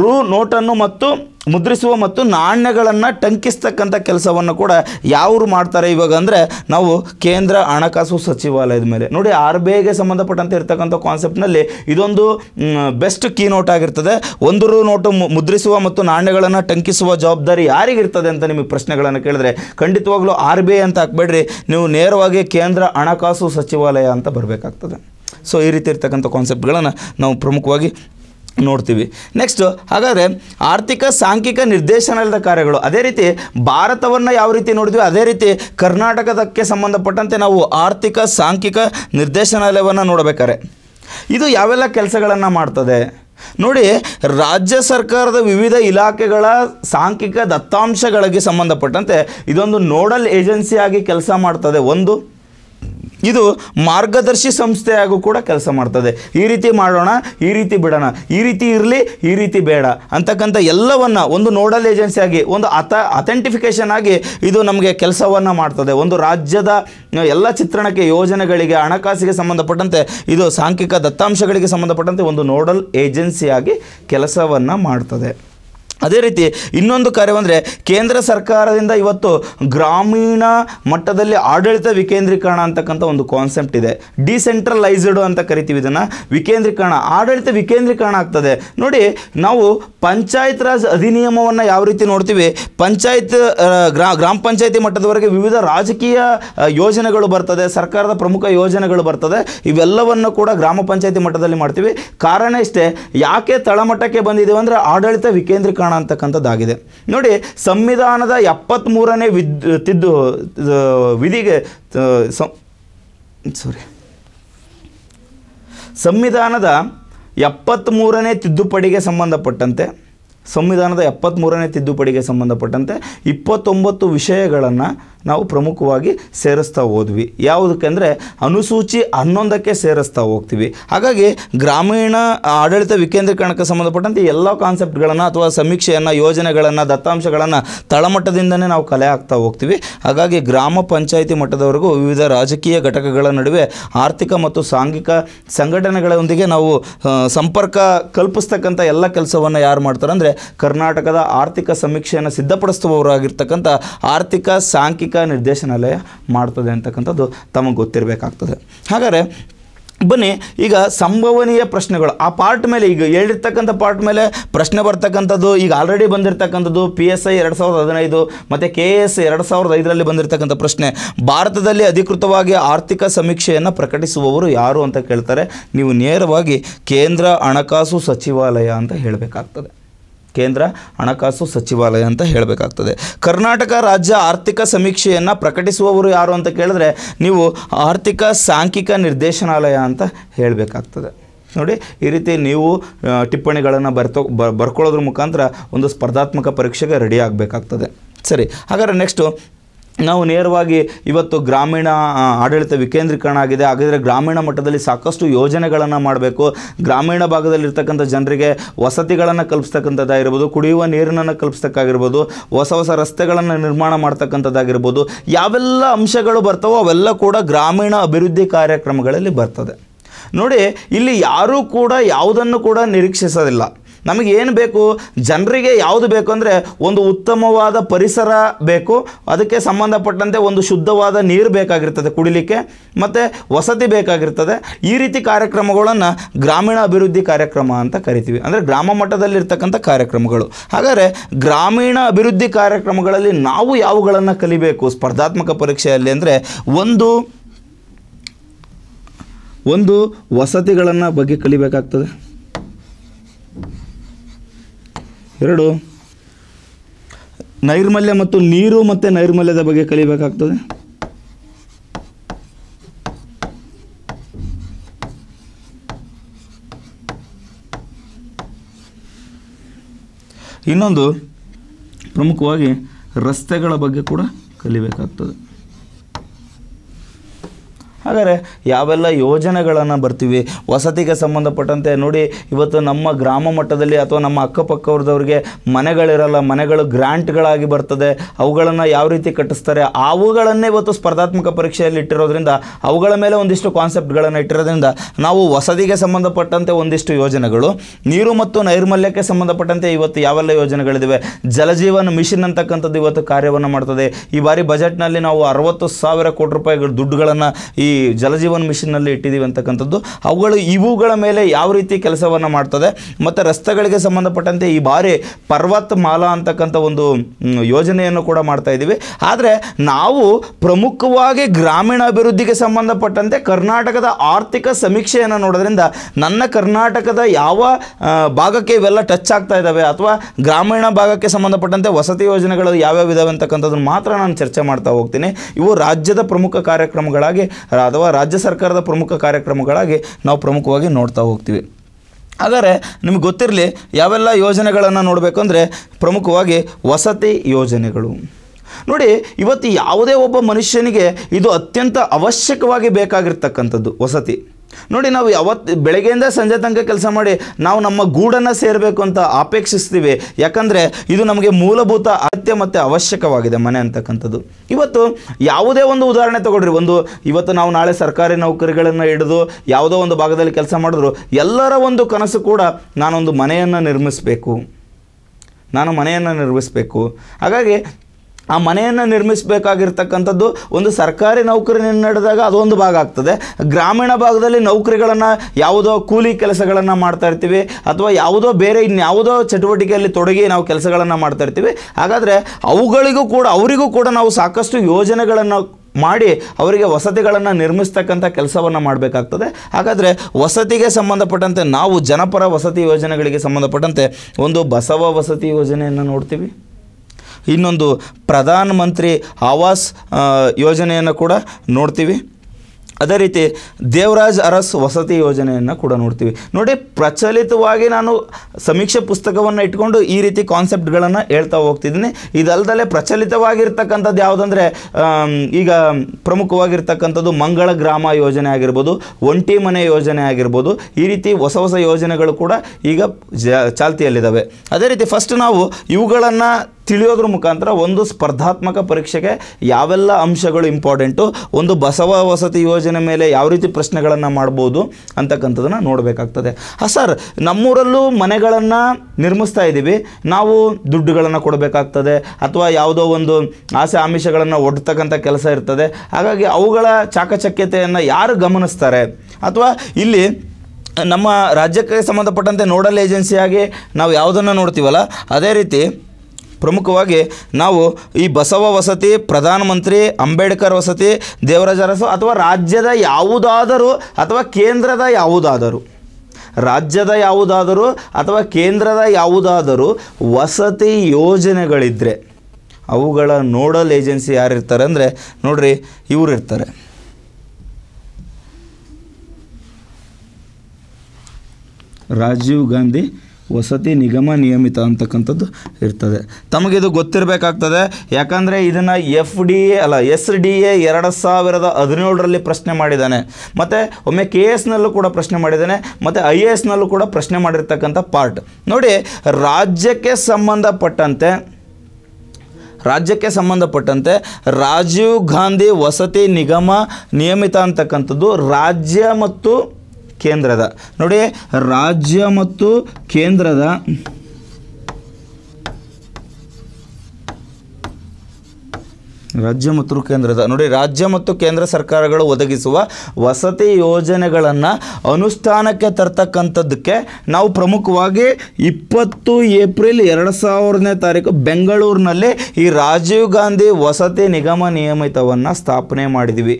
ರೂ ನೋಟನ್ನು ಮತ್ತು ಮುದ್ರಿಸುವ ಮತ್ತು ನಾಣ್ಯಗಳನ್ನು ಟಂಕಿಸ್ತಕ್ಕಂಥ ಕೆಲಸವನ್ನು ಕೂಡ ಯಾವರು ಮಾಡ್ತಾರೆ ಇವಾಗ ಅಂದರೆ ನಾವು ಕೇಂದ್ರ ಹಣಕಾಸು ಸಚಿವಾಲಯದ ಮೇಲೆ ನೋಡಿ ಆರ್ ಬಿ ಐಗೆ ಸಂಬಂಧಪಟ್ಟಂತೆ ಇರ್ತಕ್ಕಂಥ ಕಾನ್ಸೆಪ್ಟ್ನಲ್ಲಿ ಇದೊಂದು ಬೆಸ್ಟ್ ಕೀ ನೋಟ್ ಆಗಿರ್ತದೆ ಒಂದು ನೋಟು ಮುದ್ರಿಸುವ ಮತ್ತು ನಾಣ್ಯಗಳನ್ನು ಟಂಕಿಸುವ ಜವಾಬ್ದಾರಿ ಯಾರಿಗಿರ್ತದೆ ಅಂತ ನಿಮಗೆ ಪ್ರಶ್ನೆಗಳನ್ನು ಕೇಳಿದ್ರೆ ಖಂಡಿತವಾಗ್ಲೂ ಆರ್ ಬಿ ಐ ಅಂತ ಹಾಕ್ಬೇಡ್ರಿ ನೀವು ನೇರವಾಗಿ ಕೇಂದ್ರ ಹಣಕಾಸು ಸಚಿವಾಲಯ ಅಂತ ಬರಬೇಕಾಗ್ತದೆ ಸೊ ಈ ರೀತಿ ಇರ್ತಕ್ಕಂಥ ಕಾನ್ಸೆಪ್ಟ್ಗಳನ್ನು ನಾವು ಪ್ರಮುಖವಾಗಿ ನೋಡ್ತೀವಿ ನೆಕ್ಸ್ಟ್ ಹಾಗಾದರೆ ಆರ್ಥಿಕ ಸಾಂಖ್ಯಿಕ ನಿರ್ದೇಶನಾಲಯದ ಕಾರ್ಯಗಳು ಅದೇ ರೀತಿ ಭಾರತವನ್ನು ಯಾವ ರೀತಿ ನೋಡಿದ್ವಿ ಅದೇ ರೀತಿ ಕರ್ನಾಟಕದಕ್ಕೆ ಸಂಬಂಧಪಟ್ಟಂತೆ ನಾವು ಆರ್ಥಿಕ ಸಾಂಖ್ಯಿಕ ನಿರ್ದೇಶನಾಲಯವನ್ನು ನೋಡಬೇಕಾರೆ ಇದು ಯಾವೆಲ್ಲ ಕೆಲಸಗಳನ್ನು ಮಾಡ್ತದೆ ನೋಡಿ ರಾಜ್ಯ ಸರ್ಕಾರದ ವಿವಿಧ ಇಲಾಖೆಗಳ ಸಾಂಖ್ಯಿಕ ದತ್ತಾಂಶಗಳಿಗೆ ಸಂಬಂಧಪಟ್ಟಂತೆ ಇದೊಂದು ನೋಡಲ್ ಏಜೆನ್ಸಿಯಾಗಿ ಕೆಲಸ ಮಾಡ್ತದೆ ಒಂದು ಇದು ಮಾರ್ಗದರ್ಶಿ ಸಂಸ್ಥೆಯಾಗೂ ಕೂಡ ಕೆಲಸ ಮಾಡ್ತದೆ ಈ ರೀತಿ ಮಾಡೋಣ ಈ ರೀತಿ ಬಿಡೋಣ ಈ ರೀತಿ ಇರಲಿ ಈ ರೀತಿ ಬೇಡ ಅಂತಕ್ಕಂಥ ಎಲ್ಲವನ್ನು ಒಂದು ನೋಡಲ್ ಏಜೆನ್ಸಿ ಆಗಿ ಒಂದು ಅಥ ಅಥೆಂಟಿಫಿಕೇಷನ್ ಆಗಿ ಇದು ನಮಗೆ ಕೆಲಸವನ್ನು ಮಾಡ್ತದೆ ಒಂದು ರಾಜ್ಯದ ಎಲ್ಲ ಚಿತ್ರಣಕ್ಕೆ ಯೋಜನೆಗಳಿಗೆ ಹಣಕಾಸಿಗೆ ಸಂಬಂಧಪಟ್ಟಂತೆ ಇದು ಸಾಂಖ್ಯಿಕ ದತ್ತಾಂಶಗಳಿಗೆ ಸಂಬಂಧಪಟ್ಟಂತೆ ಒಂದು ನೋಡಲ್ ಏಜೆನ್ಸಿಯಾಗಿ ಕೆಲಸವನ್ನು ಮಾಡ್ತದೆ ಅದೇ ರೀತಿ ಇನ್ನೊಂದು ಕಾರ್ಯವೆಂದರೆ ಕೇಂದ್ರ ಸರ್ಕಾರದಿಂದ ಇವತ್ತು ಗ್ರಾಮೀಣ ಮಟ್ಟದಲ್ಲಿ ಆಡಳಿತ ವಿಕೇಂದ್ರೀಕರಣ ಅಂತಕ್ಕಂಥ ಒಂದು ಕಾನ್ಸೆಪ್ಟ್ ಇದೆ ಡಿಸೆಂಟ್ರಲೈಸ್ಡ್ ಅಂತ ಕರಿತೀವಿ ಇದನ್ನು ವಿಕೇಂದ್ರೀಕರಣ ಆಡಳಿತ ವಿಕೇಂದ್ರೀಕರಣ ಆಗ್ತದೆ ನೋಡಿ ನಾವು ಪಂಚಾಯತ್ ರಾಜ್ ಅಧಿನಿಯಮವನ್ನು ಯಾವ ರೀತಿ ನೋಡ್ತೀವಿ ಪಂಚಾಯತ್ ಗ್ರಾ ಗ್ರಾಮ ಪಂಚಾಯತಿ ಮಟ್ಟದವರೆಗೆ ವಿವಿಧ ರಾಜಕೀಯ ಯೋಜನೆಗಳು ಬರ್ತದೆ ಸರ್ಕಾರದ ಪ್ರಮುಖ ಯೋಜನೆಗಳು ಬರ್ತದೆ ಇವೆಲ್ಲವನ್ನು ಕೂಡ ಗ್ರಾಮ ಪಂಚಾಯತಿ ಮಟ್ಟದಲ್ಲಿ ಮಾಡ್ತೀವಿ ಕಾರಣ ಇಷ್ಟೇ ಯಾಕೆ ತಳಮಟ್ಟಕ್ಕೆ ಬಂದಿದ್ದೀವಿ ಅಂದರೆ ಆಡಳಿತ ವಿಕೇಂದ್ರೀಕರಣ ಅಂತಕ್ಕಂಥದ್ದಾಗಿದೆ ನೋಡಿ ಸಂವಿಧಾನದ ಎಪ್ಪತ್ತ್ಮೂರನೇ ತಿದ್ದು ವಿಧಿಗೆ ಸಾರಿ ಸಂವಿಧಾನದ ಎಪ್ಪತ್ತ್ಮೂರನೇ ತಿದ್ದುಪಡಿಗೆ ಸಂಬಂಧಪಟ್ಟಂತೆ ಸಂವಿಧಾನದ ಎಪ್ಪತ್ತ್ಮೂರನೇ ತಿದ್ದುಪಡಿಗೆ ಸಂಬಂಧಪಟ್ಟಂತೆ ಇಪ್ಪತ್ತೊಂಬತ್ತು ವಿಷಯಗಳನ್ನು ನಾವು ಪ್ರಮುಖವಾಗಿ ಸೇರಿಸ್ತಾ ಹೋದ್ವಿ ಯಾವುದಕ್ಕೆಂದರೆ ಅನುಸೂಚಿ ಹನ್ನೊಂದಕ್ಕೆ ಸೇರಿಸ್ತಾ ಹೋಗ್ತೀವಿ ಹಾಗಾಗಿ ಗ್ರಾಮೀಣ ಆಡಳಿತ ವಿಕೇಂದ್ರೀಕರಣಕ್ಕೆ ಸಂಬಂಧಪಟ್ಟಂತೆ ಎಲ್ಲ ಕಾನ್ಸೆಪ್ಟ್ಗಳನ್ನು ಅಥವಾ ಸಮೀಕ್ಷೆಯನ್ನು ಯೋಜನೆಗಳನ್ನು ದತ್ತಾಂಶಗಳನ್ನು ತಳಮಟ್ಟದಿಂದನೇ ನಾವು ಕಲೆ ಹಾಕ್ತಾ ಹೋಗ್ತೀವಿ ಹಾಗಾಗಿ ಗ್ರಾಮ ಪಂಚಾಯಿತಿ ಮಟ್ಟದವರೆಗೂ ವಿವಿಧ ರಾಜಕೀಯ ಘಟಕಗಳ ನಡುವೆ ಆರ್ಥಿಕ ಮತ್ತು ಸಾಂಘಿಕ ಸಂಘಟನೆಗಳೊಂದಿಗೆ ನಾವು ಸಂಪರ್ಕ ಕಲ್ಪಿಸ್ತಕ್ಕಂಥ ಎಲ್ಲ ಕೆಲಸವನ್ನು ಯಾರು ಮಾಡ್ತಾರೆ ಅಂದರೆ ಕರ್ನಾಟಕದ ಆರ್ಥಿಕ ಸಮೀಕ್ಷೆಯನ್ನು ಸಿದ್ಧಪಡಿಸುವವರಾಗಿರ್ತಕ್ಕಂಥ ಆರ್ಥಿಕ ಸಾಂಖ್ಯಿಕ ನಿರ್ದೇಶನಾಲಯ ಮಾಡ್ತದೆ ಅಂತಕ್ಕಂಥದ್ದು ತಮಗೆ ಗೊತ್ತಿರಬೇಕಾಗ್ತದೆ ಹಾಗಾದರೆ ಬನ್ನಿ ಈಗ ಸಂಭವನೀಯ ಪ್ರಶ್ನೆಗಳು ಆ ಪಾರ್ಟ್ ಮೇಲೆ ಈಗ ಹೇಳಿರ್ತಕ್ಕಂಥ ಪಾರ್ಟ್ ಮೇಲೆ ಪ್ರಶ್ನೆ ಬರ್ತಕ್ಕಂಥದ್ದು ಈಗ ಆಲ್ರೆಡಿ ಬಂದಿರತಕ್ಕಂಥದ್ದು ಪಿ ಎಸ್ ಐ ಎರಡು ಸಾವಿರದ ಹದಿನೈದು ಮತ್ತು ಕೆ ಎಸ್ ಎರಡು ಸಾವಿರದ ಐದರಲ್ಲಿ ಬಂದಿರತಕ್ಕಂಥ ಪ್ರಶ್ನೆ ಭಾರತದಲ್ಲಿ ಅಧಿಕೃತವಾಗಿ ಆರ್ಥಿಕ ಸಮೀಕ್ಷೆಯನ್ನು ಪ್ರಕಟಿಸುವವರು ಯಾರು ಅಂತ ಕೇಳ್ತಾರೆ ನೀವು ನೇರವಾಗಿ ಕೇಂದ್ರ ಹಣಕಾಸು ಸಚಿವಾಲಯ ಅಂತ ಹೇಳಬೇಕಾಗ್ತದೆ ಕೇಂದ್ರ ಹಣಕಾಸು ಸಚಿವಾಲಯ ಅಂತ ಹೇಳಬೇಕಾಗ್ತದೆ ಕರ್ನಾಟಕ ರಾಜ್ಯ ಆರ್ಥಿಕ ಸಮೀಕ್ಷೆಯನ್ನು ಪ್ರಕಟಿಸುವವರು ಯಾರು ಅಂತ ಕೇಳಿದ್ರೆ ನೀವು ಆರ್ಥಿಕ ಸಾಂಖ್ಯಿಕ ನಿರ್ದೇಶನಾಲಯ ಅಂತ ಹೇಳಬೇಕಾಗ್ತದೆ ನೋಡಿ ಈ ರೀತಿ ನೀವು ಟಿಪ್ಪಣಿಗಳನ್ನು ಬರ್ತೋ ಬರ್ಕೊಳ್ಳೋದ್ರ ಮುಖಾಂತರ ಒಂದು ಸ್ಪರ್ಧಾತ್ಮಕ ಪರೀಕ್ಷೆಗೆ ರೆಡಿ ಆಗಬೇಕಾಗ್ತದೆ ಸರಿ ಹಾಗಾದರೆ ನೆಕ್ಸ್ಟು ನಾವು ನೇರವಾಗಿ ಇವತ್ತು ಗ್ರಾಮೀಣ ಆಡಳಿತ ವಿಕೇಂದ್ರೀಕರಣ ಆಗಿದೆ ಹಾಗಿದ್ರೆ ಗ್ರಾಮೀಣ ಮಟ್ಟದಲ್ಲಿ ಸಾಕಷ್ಟು ಯೋಜನೆಗಳನ್ನು ಮಾಡಬೇಕು ಗ್ರಾಮೀಣ ಭಾಗದಲ್ಲಿರ್ತಕ್ಕಂಥ ಜನರಿಗೆ ವಸತಿಗಳನ್ನು ಕಲ್ಪಿಸ್ತಕ್ಕಂಥದ್ದಾಗಿರ್ಬೋದು ಕುಡಿಯುವ ನೀರನ್ನು ಕಲ್ಪಿಸ್ತಕ್ಕಾಗಿರ್ಬೋದು ಹೊಸ ಹೊಸ ರಸ್ತೆಗಳನ್ನು ನಿರ್ಮಾಣ ಮಾಡ್ತಕ್ಕಂಥದ್ದಾಗಿರ್ಬೋದು ಯಾವೆಲ್ಲ ಅಂಶಗಳು ಬರ್ತವೋ ಅವೆಲ್ಲ ಕೂಡ ಗ್ರಾಮೀಣ ಅಭಿವೃದ್ಧಿ ಕಾರ್ಯಕ್ರಮಗಳಲ್ಲಿ ಬರ್ತದೆ ನೋಡಿ ಇಲ್ಲಿ ಯಾರೂ ಕೂಡ ಯಾವುದನ್ನು ಕೂಡ ನಿರೀಕ್ಷಿಸೋದಿಲ್ಲ ನಮಗೆ ಏನು ಬೇಕು ಜನರಿಗೆ ಯಾವುದು ಬೇಕು ಅಂದರೆ ಒಂದು ಉತ್ತಮವಾದ ಪರಿಸರ ಬೇಕು ಅದಕ್ಕೆ ಸಂಬಂಧಪಟ್ಟಂತೆ ಒಂದು ಶುದ್ಧವಾದ ನೀರು ಬೇಕಾಗಿರ್ತದೆ ಕುಡಿಲಿಕ್ಕೆ ಮತ್ತು ವಸತಿ ಬೇಕಾಗಿರ್ತದೆ ಈ ರೀತಿ ಕಾರ್ಯಕ್ರಮಗಳನ್ನು ಗ್ರಾಮೀಣ ಅಭಿವೃದ್ಧಿ ಕಾರ್ಯಕ್ರಮ ಅಂತ ಕರಿತೀವಿ ಅಂದರೆ ಗ್ರಾಮ ಮಟ್ಟದಲ್ಲಿರ್ತಕ್ಕಂಥ ಕಾರ್ಯಕ್ರಮಗಳು ಹಾಗಾದರೆ ಗ್ರಾಮೀಣ ಅಭಿವೃದ್ಧಿ ಕಾರ್ಯಕ್ರಮಗಳಲ್ಲಿ ನಾವು ಯಾವುಗಳನ್ನು ಕಲಿಬೇಕು ಸ್ಪರ್ಧಾತ್ಮಕ ಪರೀಕ್ಷೆಯಲ್ಲಿ ಅಂದರೆ ಒಂದು ಒಂದು ವಸತಿಗಳನ್ನು ಬಗ್ಗೆ ಕಲಿಬೇಕಾಗ್ತದೆ ಎರಡು ನೈರ್ಮಲ್ಯ ಮತ್ತು ನೀರು ಮತ್ತು ನೈರ್ಮಲ್ಯದ ಬಗ್ಗೆ ಕಲಿಬೇಕಾಗ್ತದೆ ಇನ್ನೊಂದು ಪ್ರಮುಖವಾಗಿ ರಸ್ತೆಗಳ ಬಗ್ಗೆ ಕೂಡ ಕಲಿಬೇಕಾಗ್ತದೆ ಹಾಗಾದರೆ ಯಾವೆಲ್ಲ ಯೋಜನೆಗಳನ್ನು ಬರ್ತೀವಿ ವಸತಿಗೆ ಸಂಬಂಧಪಟ್ಟಂತೆ ನೋಡಿ ಇವತ್ತು ನಮ್ಮ ಗ್ರಾಮ ಮಟ್ಟದಲ್ಲಿ ಅಥವಾ ನಮ್ಮ ಅಕ್ಕಪಕ್ಕವ್ರದವ್ರಿಗೆ ಮನೆಗಳಿರಲ್ಲ ಮನೆಗಳು ಗ್ರ್ಯಾಂಟ್ಗಳಾಗಿ ಬರ್ತದೆ ಅವುಗಳನ್ನು ಯಾವ ರೀತಿ ಕಟ್ಟಿಸ್ತಾರೆ ಅವುಗಳನ್ನೇ ಇವತ್ತು ಸ್ಪರ್ಧಾತ್ಮಕ ಪರೀಕ್ಷೆಯಲ್ಲಿ ಇಟ್ಟಿರೋದ್ರಿಂದ ಅವುಗಳ ಮೇಲೆ ಒಂದಿಷ್ಟು ಕಾನ್ಸೆಪ್ಟ್ಗಳನ್ನು ಇಟ್ಟಿರೋದ್ರಿಂದ ನಾವು ವಸತಿಗೆ ಸಂಬಂಧಪಟ್ಟಂತೆ ಒಂದಿಷ್ಟು ಯೋಜನೆಗಳು ನೀರು ಮತ್ತು ನೈರ್ಮಲ್ಯಕ್ಕೆ ಸಂಬಂಧಪಟ್ಟಂತೆ ಇವತ್ತು ಯಾವೆಲ್ಲ ಯೋಜನೆಗಳಿವೆ ಜಲಜೀವನ ಮಿಷನ್ ಅಂತಕ್ಕಂಥದ್ದು ಇವತ್ತು ಕಾರ್ಯವನ್ನು ಮಾಡ್ತದೆ ಈ ಬಾರಿ ಬಜೆಟ್ನಲ್ಲಿ ನಾವು ಅರವತ್ತು ಸಾವಿರ ಕೋಟಿ ರೂಪಾಯಿಗಳ ದುಡ್ಡುಗಳನ್ನು ಈ ಜಲಜೀವನ್ ಮಿಷನ್ನಲ್ಲಿ ಇಟ್ಟಿದ್ದೀವಿ ಅಂತಕ್ಕಂಥದ್ದು ಅವುಗಳು ಇವುಗಳ ಮೇಲೆ ಯಾವ ರೀತಿ ಕೆಲಸವನ್ನು ಮಾಡ್ತದೆ ಮತ್ತು ರಸ್ತೆಗಳಿಗೆ ಸಂಬಂಧಪಟ್ಟಂತೆ ಈ ಬಾರಿ ಪರ್ವತ್ ಮಾಲಾ ಅಂತಕ್ಕಂಥ ಒಂದು ಯೋಜನೆಯನ್ನು ಕೂಡ ಮಾಡ್ತಾ ಇದ್ದೀವಿ ಆದರೆ ನಾವು ಪ್ರಮುಖವಾಗಿ ಗ್ರಾಮೀಣ ಅಭಿವೃದ್ಧಿಗೆ ಸಂಬಂಧಪಟ್ಟಂತೆ ಕರ್ನಾಟಕದ ಆರ್ಥಿಕ ಸಮೀಕ್ಷೆಯನ್ನು ನೋಡೋದ್ರಿಂದ ನನ್ನ ಕರ್ನಾಟಕದ ಯಾವ ಭಾಗಕ್ಕೆ ಇವೆಲ್ಲ ಟಚ್ ಆಗ್ತಾ ಇದ್ದಾವೆ ಅಥವಾ ಗ್ರಾಮೀಣ ಭಾಗಕ್ಕೆ ಸಂಬಂಧಪಟ್ಟಂತೆ ವಸತಿ ಯೋಜನೆಗಳು ಯಾವ್ಯಾವ ಇದಾವೆ ಅಂತಕ್ಕಂಥದ್ದನ್ನು ಮಾತ್ರ ನಾನು ಚರ್ಚೆ ಮಾಡ್ತಾ ಹೋಗ್ತೀನಿ ಇವು ರಾಜ್ಯದ ಪ್ರಮುಖ ಕಾರ್ಯಕ್ರಮಗಳಾಗಿ ಅಥವಾ ರಾಜ್ಯ ಸರ್ಕಾರದ ಪ್ರಮುಖ ಕಾರ್ಯಕ್ರಮಗಳಾಗಿ ನಾವು ಪ್ರಮುಖವಾಗಿ ನೋಡ್ತಾ ಹೋಗ್ತೀವಿ ಆದರೆ ನಿಮ್ಗೆ ಗೊತ್ತಿರಲಿ ಯಾವೆಲ್ಲ ಯೋಜನೆಗಳನ್ನು ನೋಡಬೇಕು ಅಂದರೆ ಪ್ರಮುಖವಾಗಿ ವಸತಿ ಯೋಜನೆಗಳು ನೋಡಿ ಇವತ್ತು ಯಾವುದೇ ಒಬ್ಬ ಮನುಷ್ಯನಿಗೆ ಇದು ಅತ್ಯಂತ ಅವಶ್ಯಕವಾಗಿ ಬೇಕಾಗಿರ್ತಕ್ಕಂಥದ್ದು ವಸತಿ ನೋಡಿ ನಾವು ಯಾವತ್ತು ಬೆಳಗ್ಗೆಯಿಂದ ಸಂಜೆ ತನಕ ಕೆಲಸ ಮಾಡಿ ನಾವು ನಮ್ಮ ಗೂಡನ್ನು ಸೇರಬೇಕು ಅಂತ ಅಪೇಕ್ಷಿಸ್ತೀವಿ ಯಾಕಂದರೆ ಇದು ನಮಗೆ ಮೂಲಭೂತ ಅಗತ್ಯ ಮತ್ತು ಅವಶ್ಯಕವಾಗಿದೆ ಮನೆ ಅಂತಕ್ಕಂಥದ್ದು ಇವತ್ತು ಯಾವುದೇ ಒಂದು ಉದಾಹರಣೆ ತೊಗೊಳ್ರಿ ಒಂದು ಇವತ್ತು ನಾವು ನಾಳೆ ಸರ್ಕಾರಿ ನೌಕರಿಗಳನ್ನು ಹಿಡಿದು ಯಾವುದೋ ಒಂದು ಭಾಗದಲ್ಲಿ ಕೆಲಸ ಮಾಡಿದ್ರು ಎಲ್ಲರ ಒಂದು ಕನಸು ಕೂಡ ನಾನೊಂದು ಮನೆಯನ್ನು ನಿರ್ಮಿಸಬೇಕು ನಾನು ಮನೆಯನ್ನು ನಿರ್ಮಿಸಬೇಕು ಹಾಗಾಗಿ ಆ ಮನೆಯನ್ನು ನಿರ್ಮಿಸಬೇಕಾಗಿರ್ತಕ್ಕಂಥದ್ದು ಒಂದು ಸರ್ಕಾರಿ ನೌಕರಿ ನಡೆದಾಗ ಅದೊಂದು ಭಾಗ ಆಗ್ತದೆ ಗ್ರಾಮೀಣ ಭಾಗದಲ್ಲಿ ನೌಕರಿಗಳನ್ನು ಯಾವುದೋ ಕೂಲಿ ಕೆಲಸಗಳನ್ನು ಮಾಡ್ತಾ ಇರ್ತೀವಿ ಅಥವಾ ಯಾವುದೋ ಬೇರೆ ಇನ್ಯಾವುದೋ ಚಟುವಟಿಕೆಯಲ್ಲಿ ತೊಡಗಿ ನಾವು ಕೆಲಸಗಳನ್ನು ಮಾಡ್ತಾ ಇರ್ತೀವಿ ಹಾಗಾದರೆ ಅವುಗಳಿಗೂ ಕೂಡ ಅವರಿಗೂ ಕೂಡ ನಾವು ಸಾಕಷ್ಟು ಯೋಜನೆಗಳನ್ನು ಮಾಡಿ ಅವರಿಗೆ ವಸತಿಗಳನ್ನು ನಿರ್ಮಿಸ್ತಕ್ಕಂಥ ಕೆಲಸವನ್ನು ಮಾಡಬೇಕಾಗ್ತದೆ ಹಾಗಾದರೆ ವಸತಿಗೆ ಸಂಬಂಧಪಟ್ಟಂತೆ ನಾವು ಜನಪರ ವಸತಿ ಯೋಜನೆಗಳಿಗೆ ಸಂಬಂಧಪಟ್ಟಂತೆ ಒಂದು ಬಸವ ವಸತಿ ಯೋಜನೆಯನ್ನು ನೋಡ್ತೀವಿ ಇನ್ನೊಂದು ಪ್ರಧಾನ ಮಂತ್ರಿ ಆವಾಸ್ ಯೋಜನೆಯನ್ನು ಕೂಡ ನೋಡ್ತೀವಿ ಅದೇ ರೀತಿ ದೇವರಾಜ್ ಅರಸ್ ವಸತಿ ಯೋಜನೆಯನ್ನು ಕೂಡ ನೋಡ್ತೀವಿ ನೋಡಿ ಪ್ರಚಲಿತವಾಗಿ ನಾನು ಸಮೀಕ್ಷೆ ಪುಸ್ತಕವನ್ನು ಇಟ್ಕೊಂಡು ಈ ರೀತಿ ಕಾನ್ಸೆಪ್ಟ್ಗಳನ್ನು ಹೇಳ್ತಾ ಹೋಗ್ತಿದ್ದೀನಿ ಇದಲ್ಲದೆ ಪ್ರಚಲಿತವಾಗಿರ್ತಕ್ಕಂಥದ್ದು ಯಾವುದಂದರೆ ಈಗ ಪ್ರಮುಖವಾಗಿರ್ತಕ್ಕಂಥದ್ದು ಮಂಗಳ ಗ್ರಾಮ ಯೋಜನೆ ಆಗಿರ್ಬೋದು ಒಂಟಿ ಮನೆ ಯೋಜನೆ ಆಗಿರ್ಬೋದು ಈ ರೀತಿ ಹೊಸ ಹೊಸ ಯೋಜನೆಗಳು ಕೂಡ ಈಗ ಚಾಲ್ತಿಯಲ್ಲಿದ್ದಾವೆ ಅದೇ ರೀತಿ ಫಸ್ಟ್ ನಾವು ಇವುಗಳನ್ನು ತಿಳಿಯೋದ್ರ ಮುಖಾಂತರ ಒಂದು ಸ್ಪರ್ಧಾತ್ಮಕ ಪರೀಕ್ಷೆಗೆ ಯಾವೆಲ್ಲ ಅಂಶಗಳು ಇಂಪಾರ್ಟೆಂಟು ಒಂದು ಬಸವ ವಸತಿ ಯೋಜನೆ ಮೇಲೆ ಯಾವ ರೀತಿ ಪ್ರಶ್ನೆಗಳನ್ನು ಮಾಡ್ಬೋದು ಅಂತಕ್ಕಂಥದ್ದನ್ನು ನೋಡಬೇಕಾಗ್ತದೆ ಹಾಂ ಸರ್ ನಮ್ಮೂರಲ್ಲೂ ಮನೆಗಳನ್ನು ನಿರ್ಮಿಸ್ತಾ ಇದ್ದೀವಿ ನಾವು ದುಡ್ಡುಗಳನ್ನು ಕೊಡಬೇಕಾಗ್ತದೆ ಅಥವಾ ಯಾವುದೋ ಒಂದು ಆಸೆ ಆಮಿಷಗಳನ್ನು ಒಡ್ತಕ್ಕಂಥ ಕೆಲಸ ಇರ್ತದೆ ಹಾಗಾಗಿ ಅವುಗಳ ಚಾಕಚಕ್ಯತೆಯನ್ನು ಯಾರು ಗಮನಿಸ್ತಾರೆ ಅಥವಾ ಇಲ್ಲಿ ನಮ್ಮ ರಾಜ್ಯಕ್ಕೆ ಸಂಬಂಧಪಟ್ಟಂತೆ ನೋಡಲ್ ಏಜೆನ್ಸಿಯಾಗಿ ನಾವು ಯಾವುದನ್ನು ನೋಡ್ತೀವಲ್ಲ ಅದೇ ರೀತಿ ಪ್ರಮುಖವಾಗಿ ನಾವು ಈ ಬಸವ ವಸತಿ ಪ್ರಧಾನಮಂತ್ರಿ ಅಂಬೇಡ್ಕರ್ ವಸತಿ ದೇವರಾಜ ಅರಸು ಅಥವಾ ರಾಜ್ಯದ ಯಾವುದಾದರೂ ಅಥವಾ ಕೇಂದ್ರದ ಯಾವುದಾದರೂ ರಾಜ್ಯದ ಯಾವುದಾದರೂ ಅಥವಾ ಕೇಂದ್ರದ ಯಾವುದಾದರೂ ವಸತಿ ಯೋಜನೆಗಳಿದ್ದರೆ ಅವುಗಳ ನೋಡಲ್ ಏಜೆನ್ಸಿ ಯಾರಿರ್ತಾರೆ ಅಂದರೆ ನೋಡ್ರಿ ಇವರು ಇರ್ತಾರೆ ರಾಜೀವ್ ಗಾಂಧಿ ವಸತಿ ನಿಗಮ ನಿಯಮಿತ ಅಂತಕ್ಕಂಥದ್ದು ಇರ್ತದೆ ತಮಗಿದು ಗೊತ್ತಿರಬೇಕಾಗ್ತದೆ ಯಾಕಂದರೆ ಇದನ್ನು ಎಫ್ ಡಿ ಎ ಅಲ್ಲ ಎಸ್ ಡಿ ಎ ಎರಡು ಸಾವಿರದ ಹದಿನೇಳರಲ್ಲಿ ಪ್ರಶ್ನೆ ಮಾಡಿದ್ದಾನೆ ಮತ್ತು ಒಮ್ಮೆ ಕೆ ಎಸ್ನಲ್ಲೂ ಕೂಡ ಪ್ರಶ್ನೆ ಮಾಡಿದ್ದಾನೆ ಮತ್ತು ಐ ಎ ಎಸ್ನಲ್ಲೂ ಕೂಡ ಪ್ರಶ್ನೆ ಮಾಡಿರ್ತಕ್ಕಂಥ ಪಾರ್ಟ್ ನೋಡಿ ರಾಜ್ಯಕ್ಕೆ ಸಂಬಂಧಪಟ್ಟಂತೆ ರಾಜ್ಯಕ್ಕೆ ಸಂಬಂಧಪಟ್ಟಂತೆ ರಾಜೀವ್ ಗಾಂಧಿ ವಸತಿ ನಿಗಮ ನಿಯಮಿತ ಅಂತಕ್ಕಂಥದ್ದು ರಾಜ್ಯ ಮತ್ತು ಕೇಂದ್ರದ ನೋಡಿ ರಾಜ್ಯ ಮತ್ತು ಕೇಂದ್ರದ ರಾಜ್ಯ ಮತ್ತು ಕೇಂದ್ರದ ನೋಡಿ ರಾಜ್ಯ ಮತ್ತು ಕೇಂದ್ರ ಸರ್ಕಾರಗಳು ಒದಗಿಸುವ ವಸತಿ ಯೋಜನೆಗಳನ್ನು ಅನುಷ್ಠಾನಕ್ಕೆ ತರ್ತಕ್ಕಂಥದ್ದಕ್ಕೆ ನಾವು ಪ್ರಮುಖವಾಗಿ ಇಪ್ಪತ್ತು ಏಪ್ರಿಲ್ ಎರಡು ಸಾವಿರನೇ ತಾರೀಕು ಬೆಂಗಳೂರಿನಲ್ಲಿ ಈ ರಾಜೀವ್ ಗಾಂಧಿ ವಸತಿ ನಿಗಮ ನಿಯಮಿತವನ್ನು ಸ್ಥಾಪನೆ ಮಾಡಿದ್ವಿ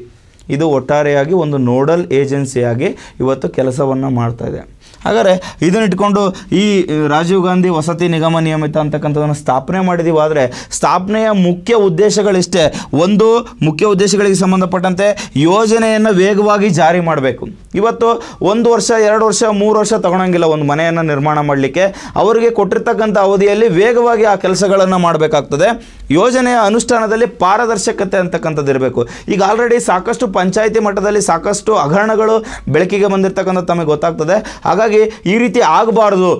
ಇದು ಒಟ್ಟಾರೆಯಾಗಿ ಒಂದು ನೋಡಲ್ ಏಜೆನ್ಸಿಯಾಗಿ ಇವತ್ತು ಕೆಲಸವನ್ನು ಇದೆ ಹಾಗಾದರೆ ಇದನ್ನಿಟ್ಕೊಂಡು ಈ ರಾಜೀವ್ ಗಾಂಧಿ ವಸತಿ ನಿಗಮ ನಿಯಮಿತ ಅಂತಕ್ಕಂಥದ್ದನ್ನು ಸ್ಥಾಪನೆ ಮಾಡಿದ್ದೀವಿ ಆದರೆ ಸ್ಥಾಪನೆಯ ಮುಖ್ಯ ಉದ್ದೇಶಗಳಿಷ್ಟೇ ಒಂದು ಮುಖ್ಯ ಉದ್ದೇಶಗಳಿಗೆ ಸಂಬಂಧಪಟ್ಟಂತೆ ಯೋಜನೆಯನ್ನು ವೇಗವಾಗಿ ಜಾರಿ ಮಾಡಬೇಕು ಇವತ್ತು ಒಂದು ವರ್ಷ ಎರಡು ವರ್ಷ ಮೂರು ವರ್ಷ ತಗೊಳಂಗಿಲ್ಲ ಒಂದು ಮನೆಯನ್ನು ನಿರ್ಮಾಣ ಮಾಡಲಿಕ್ಕೆ ಅವರಿಗೆ ಕೊಟ್ಟಿರ್ತಕ್ಕಂಥ ಅವಧಿಯಲ್ಲಿ ವೇಗವಾಗಿ ಆ ಕೆಲಸಗಳನ್ನು ಮಾಡಬೇಕಾಗ್ತದೆ ಯೋಜನೆಯ ಅನುಷ್ಠಾನದಲ್ಲಿ ಪಾರದರ್ಶಕತೆ ಅಂತಕ್ಕಂಥದ್ದು ಇರಬೇಕು ಈಗ ಆಲ್ರೆಡಿ ಸಾಕಷ್ಟು ಪಂಚಾಯಿತಿ ಮಟ್ಟದಲ್ಲಿ ಸಾಕಷ್ಟು ಹಗರಣಗಳು ಬೆಳಕಿಗೆ ಬಂದಿರತಕ್ಕಂಥ ತಮಗೆ ಗೊತ್ತಾಗ್ತದೆ ಹಾಗಾಗಿ ಈ ರೀತಿ ಆಗಬಾರ್ದು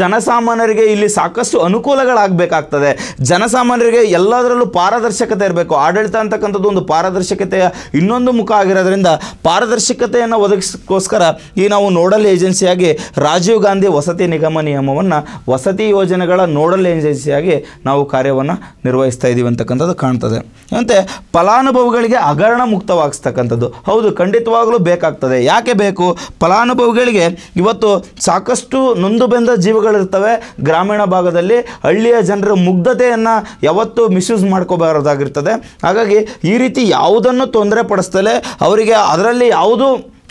ಜನಸಾಮಾನ್ಯರಿಗೆ ಇಲ್ಲಿ ಸಾಕಷ್ಟು ಅನುಕೂಲಗಳಾಗಬೇಕಾಗ್ತದೆ ಜನಸಾಮಾನ್ಯರಿಗೆ ಎಲ್ಲದರಲ್ಲೂ ಪಾರದರ್ಶಕತೆ ಇರಬೇಕು ಆಡಳಿತ ಅಂತಕ್ಕಂಥದ್ದು ಒಂದು ಪಾರದರ್ಶಕತೆಯ ಇನ್ನೊಂದು ಮುಖ ಆಗಿರೋದ್ರಿಂದ ಪಾರದರ್ಶಕತೆಯನ್ನು ಒದಗಿಸೋಸ್ಕರ ಈ ನಾವು ನೋಡಲ್ ಏಜೆನ್ಸಿಯಾಗಿ ರಾಜೀವ್ ಗಾಂಧಿ ವಸತಿ ನಿಗಮ ನಿಯಮವನ್ನು ವಸತಿ ಯೋಜನೆಗಳ ನೋಡಲ್ ಏಜೆನ್ಸಿಯಾಗಿ ನಾವು ಕಾರ್ಯವನ್ನು ನಿರ್ವಹಿಸ್ತಾ ಇದ್ದೀವಿ ಅಂತಕ್ಕಂಥದ್ದು ಕಾಣ್ತದೆ ಮತ್ತು ಫಲಾನುಭವಿಗಳಿಗೆ ಹಗರಣ ಮುಕ್ತವಾಗಿಸ್ತಕ್ಕಂಥದ್ದು ಹೌದು ಖಂಡಿತವಾಗಲೂ ಬೇಕಾಗ್ತದೆ ಯಾಕೆ ಬೇಕು ಫಲಾನುಭವಿಗಳಿಗೆ ಇವತ್ತು ಸಾಕಷ್ಟು ನೊಂದು ಬೆಂದ ಜೀವ ಜೀವಗಳಿರ್ತವೆ ಗ್ರಾಮೀಣ ಭಾಗದಲ್ಲಿ ಹಳ್ಳಿಯ ಜನರ ಮುಗ್ಧತೆಯನ್ನು ಯಾವತ್ತೂ ಮಿಸ್ಯೂಸ್ ಮಾಡ್ಕೋಬಾರದಾಗಿರ್ತದೆ ಹಾಗಾಗಿ ಈ ರೀತಿ ಯಾವುದನ್ನು ತೊಂದರೆ ಪಡಿಸ್ತಲೇ ಅವರಿಗೆ ಅದರಲ್ಲಿ ಯಾವುದು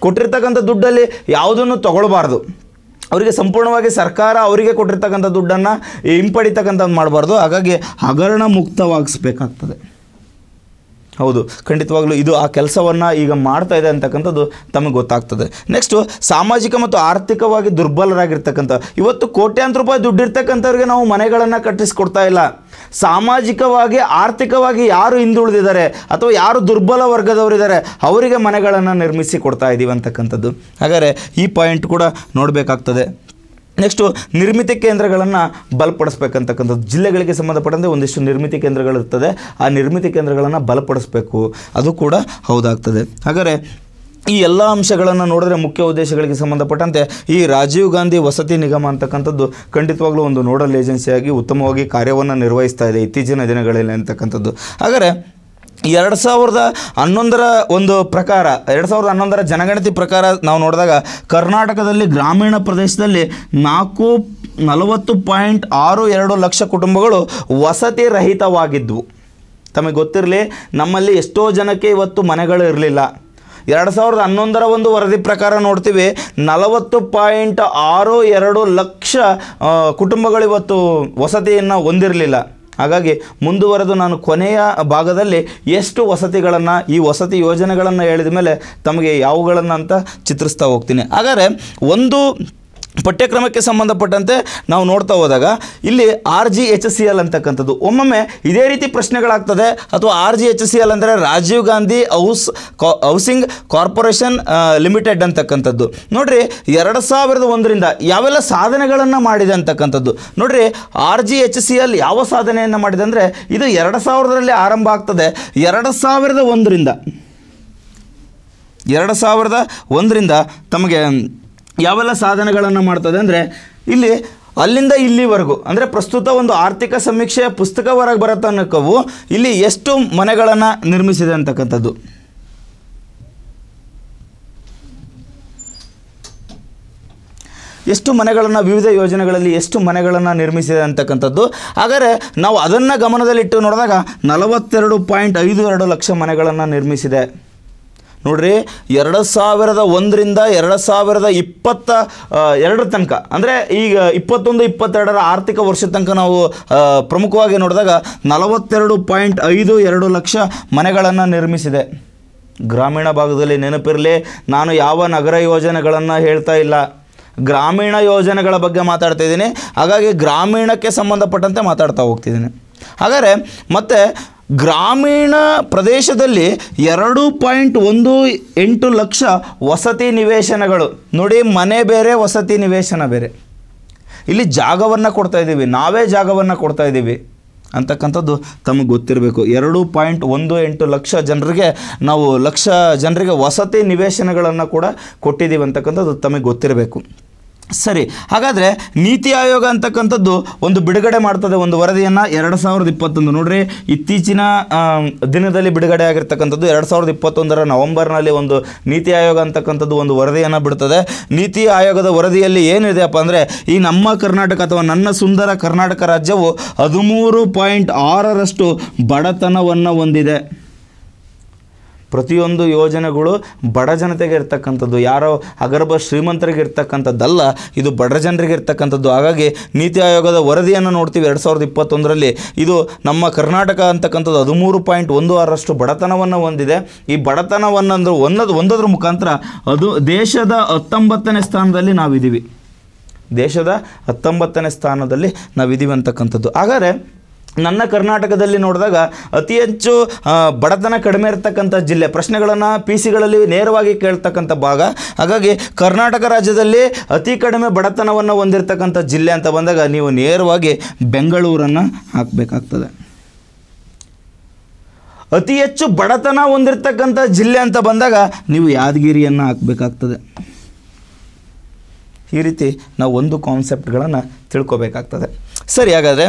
ಕೊಟ್ಟಿರ್ತಕ್ಕಂಥ ದುಡ್ಡಲ್ಲಿ ಯಾವುದನ್ನು ತಗೊಳ್ಬಾರ್ದು ಅವರಿಗೆ ಸಂಪೂರ್ಣವಾಗಿ ಸರ್ಕಾರ ಅವರಿಗೆ ಕೊಟ್ಟಿರ್ತಕ್ಕಂಥ ದುಡ್ಡನ್ನು ಹಿಂಪಡಿತಕ್ಕಂಥದ್ದು ಮಾಡಬಾರ್ದು ಹಾಗಾಗಿ ಹಗರಣ ಮುಕ್ತವಾಗಿಸ್ಬೇಕಾಗ್ತದೆ ಹೌದು ಖಂಡಿತವಾಗ್ಲೂ ಇದು ಆ ಕೆಲಸವನ್ನು ಈಗ ಮಾಡ್ತಾ ಇದೆ ಅಂತಕ್ಕಂಥದ್ದು ತಮಗೆ ಗೊತ್ತಾಗ್ತದೆ ನೆಕ್ಸ್ಟು ಸಾಮಾಜಿಕ ಮತ್ತು ಆರ್ಥಿಕವಾಗಿ ದುರ್ಬಲರಾಗಿರ್ತಕ್ಕಂಥ ಇವತ್ತು ಕೋಟ್ಯಾಂತರ ರೂಪಾಯಿ ದುಡ್ಡಿರ್ತಕ್ಕಂಥವ್ರಿಗೆ ನಾವು ಮನೆಗಳನ್ನು ಕಟ್ಟಿಸ್ಕೊಡ್ತಾ ಇಲ್ಲ ಸಾಮಾಜಿಕವಾಗಿ ಆರ್ಥಿಕವಾಗಿ ಯಾರು ಹಿಂದುಳಿದಿದ್ದಾರೆ ಅಥವಾ ಯಾರು ದುರ್ಬಲ ವರ್ಗದವರಿದ್ದಾರೆ ಅವರಿಗೆ ಮನೆಗಳನ್ನು ನಿರ್ಮಿಸಿ ಕೊಡ್ತಾ ಇದ್ದೀವಿ ಅಂತಕ್ಕಂಥದ್ದು ಹಾಗಾದರೆ ಈ ಪಾಯಿಂಟ್ ಕೂಡ ನೋಡಬೇಕಾಗ್ತದೆ ನೆಕ್ಸ್ಟು ನಿರ್ಮಿತಿ ಕೇಂದ್ರಗಳನ್ನು ಬಲಪಡಿಸ್ಬೇಕಂತಕ್ಕಂಥದ್ದು ಜಿಲ್ಲೆಗಳಿಗೆ ಸಂಬಂಧಪಟ್ಟಂತೆ ಒಂದಿಷ್ಟು ನಿರ್ಮಿತಿ ಕೇಂದ್ರಗಳಿರ್ತದೆ ಆ ನಿರ್ಮಿತಿ ಕೇಂದ್ರಗಳನ್ನು ಬಲಪಡಿಸಬೇಕು ಅದು ಕೂಡ ಹೌದಾಗ್ತದೆ ಹಾಗಾದರೆ ಈ ಎಲ್ಲ ಅಂಶಗಳನ್ನು ನೋಡಿದ್ರೆ ಮುಖ್ಯ ಉದ್ದೇಶಗಳಿಗೆ ಸಂಬಂಧಪಟ್ಟಂತೆ ಈ ರಾಜೀವ್ ಗಾಂಧಿ ವಸತಿ ನಿಗಮ ಅಂತಕ್ಕಂಥದ್ದು ಖಂಡಿತವಾಗ್ಲೂ ಒಂದು ನೋಡಲ್ ಏಜೆನ್ಸಿಯಾಗಿ ಉತ್ತಮವಾಗಿ ಕಾರ್ಯವನ್ನು ನಿರ್ವಹಿಸ್ತಾ ಇದೆ ಇತ್ತೀಚಿನ ದಿನಗಳಲ್ಲಿ ಅಂತಕ್ಕಂಥದ್ದು ಹಾಗಾದರೆ ಎರಡು ಸಾವಿರದ ಹನ್ನೊಂದರ ಒಂದು ಪ್ರಕಾರ ಎರಡು ಸಾವಿರದ ಹನ್ನೊಂದರ ಜನಗಣತಿ ಪ್ರಕಾರ ನಾವು ನೋಡಿದಾಗ ಕರ್ನಾಟಕದಲ್ಲಿ ಗ್ರಾಮೀಣ ಪ್ರದೇಶದಲ್ಲಿ ನಾಲ್ಕು ನಲವತ್ತು ಪಾಯಿಂಟ್ ಆರು ಎರಡು ಲಕ್ಷ ಕುಟುಂಬಗಳು ವಸತಿ ರಹಿತವಾಗಿದ್ದವು ತಮಗೆ ಗೊತ್ತಿರಲಿ ನಮ್ಮಲ್ಲಿ ಎಷ್ಟೋ ಜನಕ್ಕೆ ಇವತ್ತು ಮನೆಗಳು ಇರಲಿಲ್ಲ ಎರಡು ಸಾವಿರದ ಹನ್ನೊಂದರ ಒಂದು ವರದಿ ಪ್ರಕಾರ ನೋಡ್ತೀವಿ ನಲವತ್ತು ಪಾಯಿಂಟ್ ಆರು ಎರಡು ಲಕ್ಷ ಕುಟುಂಬಗಳು ಇವತ್ತು ವಸತಿಯನ್ನು ಹೊಂದಿರಲಿಲ್ಲ ಹಾಗಾಗಿ ಮುಂದುವರೆದು ನಾನು ಕೊನೆಯ ಭಾಗದಲ್ಲಿ ಎಷ್ಟು ವಸತಿಗಳನ್ನು ಈ ವಸತಿ ಯೋಜನೆಗಳನ್ನು ಹೇಳಿದ ಮೇಲೆ ತಮಗೆ ಯಾವುಗಳನ್ನು ಅಂತ ಚಿತ್ರಿಸ್ತಾ ಹೋಗ್ತೀನಿ ಹಾಗಾದರೆ ಒಂದು ಪಠ್ಯಕ್ರಮಕ್ಕೆ ಸಂಬಂಧಪಟ್ಟಂತೆ ನಾವು ನೋಡ್ತಾ ಹೋದಾಗ ಇಲ್ಲಿ R G H C L ಅಂತಕ್ಕಂಥದ್ದು ಒಮ್ಮೊಮ್ಮೆ ಇದೇ ರೀತಿ ಪ್ರಶ್ನೆಗಳಾಗ್ತದೆ ಅಥವಾ R G H C L ಅಂದರೆ Rajiv Gandhi house housing corporation limited ಅಂತಕ್ಕಂಥದ್ದು ನೋಡಿರಿ ಎರಡು ಸಾವಿರದ ಒಂದರಿಂದ ಯಾವೆಲ್ಲ ಸಾಧನೆಗಳನ್ನು ಮಾಡಿದೆ ಅಂತಕ್ಕಂಥದ್ದು ನೋಡಿರಿ R G H C L ಯಾವ ಸಾಧನೆಯನ್ನು ಮಾಡಿದೆ ಅಂದರೆ ಇದು ಎರಡು ಸಾವಿರದಲ್ಲಿ ಆರಂಭ ಆಗ್ತದೆ ಎರಡು ಸಾವಿರದ ಒಂದರಿಂದ ಎರಡು ಸಾವಿರದ ಒಂದರಿಂದ ತಮಗೆ ಯಾವೆಲ್ಲ ಸಾಧನೆಗಳನ್ನು ಮಾಡ್ತದೆ ಅಂದರೆ ಇಲ್ಲಿ ಅಲ್ಲಿಂದ ಇಲ್ಲಿವರೆಗೂ ಅಂದರೆ ಪ್ರಸ್ತುತ ಒಂದು ಆರ್ಥಿಕ ಸಮೀಕ್ಷೆಯ ಪುಸ್ತಕ ಹೊರಗೆ ಬರೋ ತನಕವು ಇಲ್ಲಿ ಎಷ್ಟು ಮನೆಗಳನ್ನು ನಿರ್ಮಿಸಿದೆ ಅಂತಕ್ಕಂಥದ್ದು ಎಷ್ಟು ಮನೆಗಳನ್ನು ವಿವಿಧ ಯೋಜನೆಗಳಲ್ಲಿ ಎಷ್ಟು ಮನೆಗಳನ್ನು ನಿರ್ಮಿಸಿದೆ ಅಂತಕ್ಕಂಥದ್ದು ಹಾಗಾದರೆ ನಾವು ಅದನ್ನು ಗಮನದಲ್ಲಿಟ್ಟು ನೋಡಿದಾಗ ನಲವತ್ತೆರಡು ಪಾಯಿಂಟ್ ಐದು ಎರಡು ಲಕ್ಷ ಮನೆಗಳನ್ನು ನಿರ್ಮಿಸಿದೆ ನೋಡ್ರಿ ಎರಡು ಸಾವಿರದ ಒಂದರಿಂದ ಎರಡು ಸಾವಿರದ ಇಪ್ಪತ್ತ ಎರಡರ ತನಕ ಅಂದರೆ ಈಗ ಇಪ್ಪತ್ತೊಂದು ಇಪ್ಪತ್ತೆರಡರ ಆರ್ಥಿಕ ವರ್ಷದ ತನಕ ನಾವು ಪ್ರಮುಖವಾಗಿ ನೋಡಿದಾಗ ನಲವತ್ತೆರಡು ಪಾಯಿಂಟ್ ಐದು ಎರಡು ಲಕ್ಷ ಮನೆಗಳನ್ನು ನಿರ್ಮಿಸಿದೆ ಗ್ರಾಮೀಣ ಭಾಗದಲ್ಲಿ ನೆನಪಿರಲಿ ನಾನು ಯಾವ ನಗರ ಯೋಜನೆಗಳನ್ನು ಹೇಳ್ತಾ ಇಲ್ಲ ಗ್ರಾಮೀಣ ಯೋಜನೆಗಳ ಬಗ್ಗೆ ಮಾತಾಡ್ತಾ ಇದ್ದೀನಿ ಹಾಗಾಗಿ ಗ್ರಾಮೀಣಕ್ಕೆ ಸಂಬಂಧಪಟ್ಟಂತೆ ಮಾತಾಡ್ತಾ ಹೋಗ್ತಿದ್ದೀನಿ ಹಾಗಾದರೆ ಮತ್ತು ಗ್ರಾಮೀಣ ಪ್ರದೇಶದಲ್ಲಿ ಎರಡು ಪಾಯಿಂಟ್ ಒಂದು ಎಂಟು ಲಕ್ಷ ವಸತಿ ನಿವೇಶನಗಳು ನೋಡಿ ಮನೆ ಬೇರೆ ವಸತಿ ನಿವೇಶನ ಬೇರೆ ಇಲ್ಲಿ ಜಾಗವನ್ನು ಕೊಡ್ತಾ ಇದ್ದೀವಿ ನಾವೇ ಜಾಗವನ್ನು ಕೊಡ್ತಾ ಇದ್ದೀವಿ ಅಂತಕ್ಕಂಥದ್ದು ತಮಗೆ ಗೊತ್ತಿರಬೇಕು ಎರಡು ಪಾಯಿಂಟ್ ಒಂದು ಎಂಟು ಲಕ್ಷ ಜನರಿಗೆ ನಾವು ಲಕ್ಷ ಜನರಿಗೆ ವಸತಿ ನಿವೇಶನಗಳನ್ನು ಕೂಡ ಕೊಟ್ಟಿದ್ದೀವಿ ಅಂತಕ್ಕಂಥದ್ದು ತಮಗೆ ಗೊತ್ತಿರಬೇಕು ಸರಿ ಹಾಗಾದರೆ ನೀತಿ ಆಯೋಗ ಅಂತಕ್ಕಂಥದ್ದು ಒಂದು ಬಿಡುಗಡೆ ಮಾಡ್ತದೆ ಒಂದು ವರದಿಯನ್ನು ಎರಡು ಸಾವಿರದ ಇಪ್ಪತ್ತೊಂದು ನೋಡ್ರಿ ಇತ್ತೀಚಿನ ದಿನದಲ್ಲಿ ಬಿಡುಗಡೆ ಆಗಿರ್ತಕ್ಕಂಥದ್ದು ಎರಡು ಸಾವಿರದ ಇಪ್ಪತ್ತೊಂದರ ನವೆಂಬರ್ನಲ್ಲಿ ಒಂದು ನೀತಿ ಆಯೋಗ ಅಂತಕ್ಕಂಥದ್ದು ಒಂದು ವರದಿಯನ್ನು ಬಿಡ್ತದೆ ನೀತಿ ಆಯೋಗದ ವರದಿಯಲ್ಲಿ ಅಪ್ಪ ಅಂದರೆ ಈ ನಮ್ಮ ಕರ್ನಾಟಕ ಅಥವಾ ನನ್ನ ಸುಂದರ ಕರ್ನಾಟಕ ರಾಜ್ಯವು ಹದಿಮೂರು ಪಾಯಿಂಟ್ ಆರರಷ್ಟು ಬಡತನವನ್ನು ಹೊಂದಿದೆ ಪ್ರತಿಯೊಂದು ಯೋಜನೆಗಳು ಬಡ ಜನತೆಗೆ ಇರ್ತಕ್ಕಂಥದ್ದು ಯಾರೋ ಅಗರ್ಭ ಶ್ರೀಮಂತರಿಗೆ ಇರ್ತಕ್ಕಂಥದ್ದಲ್ಲ ಇದು ಬಡ ಜನರಿಗೆ ಇರ್ತಕ್ಕಂಥದ್ದು ಹಾಗಾಗಿ ನೀತಿ ಆಯೋಗದ ವರದಿಯನ್ನು ನೋಡ್ತೀವಿ ಎರಡು ಸಾವಿರದ ಇಪ್ಪತ್ತೊಂದರಲ್ಲಿ ಇದು ನಮ್ಮ ಕರ್ನಾಟಕ ಅಂತಕ್ಕಂಥದ್ದು ಹದಿಮೂರು ಪಾಯಿಂಟ್ ಒಂದು ಆರಷ್ಟು ಬಡತನವನ್ನು ಹೊಂದಿದೆ ಈ ಬಡತನವನ್ನಂದ್ರೆ ಒಂದದು ಒಂದದ್ರ ಮುಖಾಂತರ ಅದು ದೇಶದ ಹತ್ತೊಂಬತ್ತನೇ ಸ್ಥಾನದಲ್ಲಿ ನಾವಿದ್ದೀವಿ ದೇಶದ ಹತ್ತೊಂಬತ್ತನೇ ಸ್ಥಾನದಲ್ಲಿ ನಾವಿದ್ದೀವಿ ಅಂತಕ್ಕಂಥದ್ದು ಹಾಗಾದರೆ ನನ್ನ ಕರ್ನಾಟಕದಲ್ಲಿ ನೋಡಿದಾಗ ಅತಿ ಹೆಚ್ಚು ಬಡತನ ಕಡಿಮೆ ಇರತಕ್ಕಂಥ ಜಿಲ್ಲೆ ಪ್ರಶ್ನೆಗಳನ್ನು ಪಿ ಸಿಗಳಲ್ಲಿ ನೇರವಾಗಿ ಕೇಳ್ತಕ್ಕಂಥ ಭಾಗ ಹಾಗಾಗಿ ಕರ್ನಾಟಕ ರಾಜ್ಯದಲ್ಲಿ ಅತಿ ಕಡಿಮೆ ಬಡತನವನ್ನು ಹೊಂದಿರತಕ್ಕಂಥ ಜಿಲ್ಲೆ ಅಂತ ಬಂದಾಗ ನೀವು ನೇರವಾಗಿ ಬೆಂಗಳೂರನ್ನು ಹಾಕಬೇಕಾಗ್ತದೆ ಅತಿ ಹೆಚ್ಚು ಬಡತನ ಹೊಂದಿರತಕ್ಕಂಥ ಜಿಲ್ಲೆ ಅಂತ ಬಂದಾಗ ನೀವು ಯಾದಗಿರಿಯನ್ನು ಹಾಕಬೇಕಾಗ್ತದೆ ಈ ರೀತಿ ನಾವು ಒಂದು ಕಾನ್ಸೆಪ್ಟ್ಗಳನ್ನು ತಿಳ್ಕೊಬೇಕಾಗ್ತದೆ ಸರಿ ಹಾಗಾದರೆ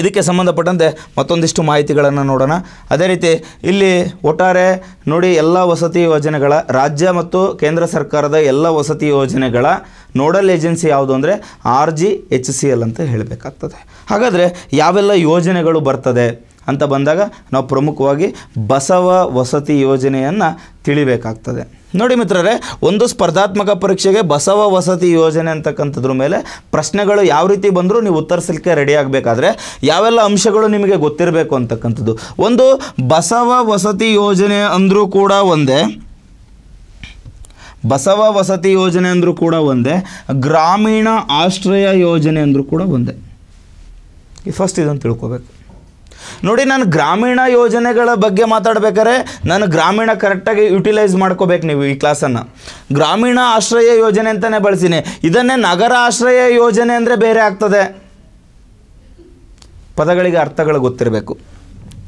ಇದಕ್ಕೆ ಸಂಬಂಧಪಟ್ಟಂತೆ ಮತ್ತೊಂದಿಷ್ಟು ಮಾಹಿತಿಗಳನ್ನು ನೋಡೋಣ ಅದೇ ರೀತಿ ಇಲ್ಲಿ ಒಟ್ಟಾರೆ ನೋಡಿ ಎಲ್ಲ ವಸತಿ ಯೋಜನೆಗಳ ರಾಜ್ಯ ಮತ್ತು ಕೇಂದ್ರ ಸರ್ಕಾರದ ಎಲ್ಲ ವಸತಿ ಯೋಜನೆಗಳ ನೋಡಲ್ ಏಜೆನ್ಸಿ ಯಾವುದು ಅಂದರೆ R G H C L ಅಂತ ಹೇಳಬೇಕಾಗ್ತದೆ ಹಾಗಾದರೆ ಯಾವೆಲ್ಲ ಯೋಜನೆಗಳು ಬರ್ತದೆ ಅಂತ ಬಂದಾಗ ನಾವು ಪ್ರಮುಖವಾಗಿ ಬಸವ ವಸತಿ ಯೋಜನೆಯನ್ನು ತಿಳಿಬೇಕಾಗ್ತದೆ ನೋಡಿ ಮಿತ್ರರೇ ಒಂದು ಸ್ಪರ್ಧಾತ್ಮಕ ಪರೀಕ್ಷೆಗೆ ಬಸವ ವಸತಿ ಯೋಜನೆ ಅಂತಕ್ಕಂಥದ್ರ ಮೇಲೆ ಪ್ರಶ್ನೆಗಳು ಯಾವ ರೀತಿ ಬಂದರೂ ನೀವು ಉತ್ತರಿಸಲಿಕ್ಕೆ ರೆಡಿ ಆಗಬೇಕಾದ್ರೆ ಯಾವೆಲ್ಲ ಅಂಶಗಳು ನಿಮಗೆ ಗೊತ್ತಿರಬೇಕು ಅಂತಕ್ಕಂಥದ್ದು ಒಂದು ಬಸವ ವಸತಿ ಯೋಜನೆ ಅಂದರೂ ಕೂಡ ಒಂದೇ ಬಸವ ವಸತಿ ಯೋಜನೆ ಅಂದರೂ ಕೂಡ ಒಂದೇ ಗ್ರಾಮೀಣ ಆಶ್ರಯ ಯೋಜನೆ ಅಂದರೂ ಕೂಡ ಒಂದೇ ಫಸ್ಟ್ ಇದನ್ನು ತಿಳ್ಕೋಬೇಕು ನೋಡಿ ನಾನು ಗ್ರಾಮೀಣ ಯೋಜನೆಗಳ ಬಗ್ಗೆ ಮಾತಾಡ್ಬೇಕಾದ್ರೆ ನಾನು ಗ್ರಾಮೀಣ ಕರೆಕ್ಟಾಗಿ ಯುಟಿಲೈಸ್ ಮಾಡ್ಕೋಬೇಕು ನೀವು ಈ ಕ್ಲಾಸನ್ನು ಗ್ರಾಮೀಣ ಆಶ್ರಯ ಯೋಜನೆ ಅಂತಲೇ ಬಳಸೀನಿ ಇದನ್ನೇ ನಗರ ಆಶ್ರಯ ಯೋಜನೆ ಅಂದರೆ ಬೇರೆ ಆಗ್ತದೆ ಪದಗಳಿಗೆ ಅರ್ಥಗಳು ಗೊತ್ತಿರಬೇಕು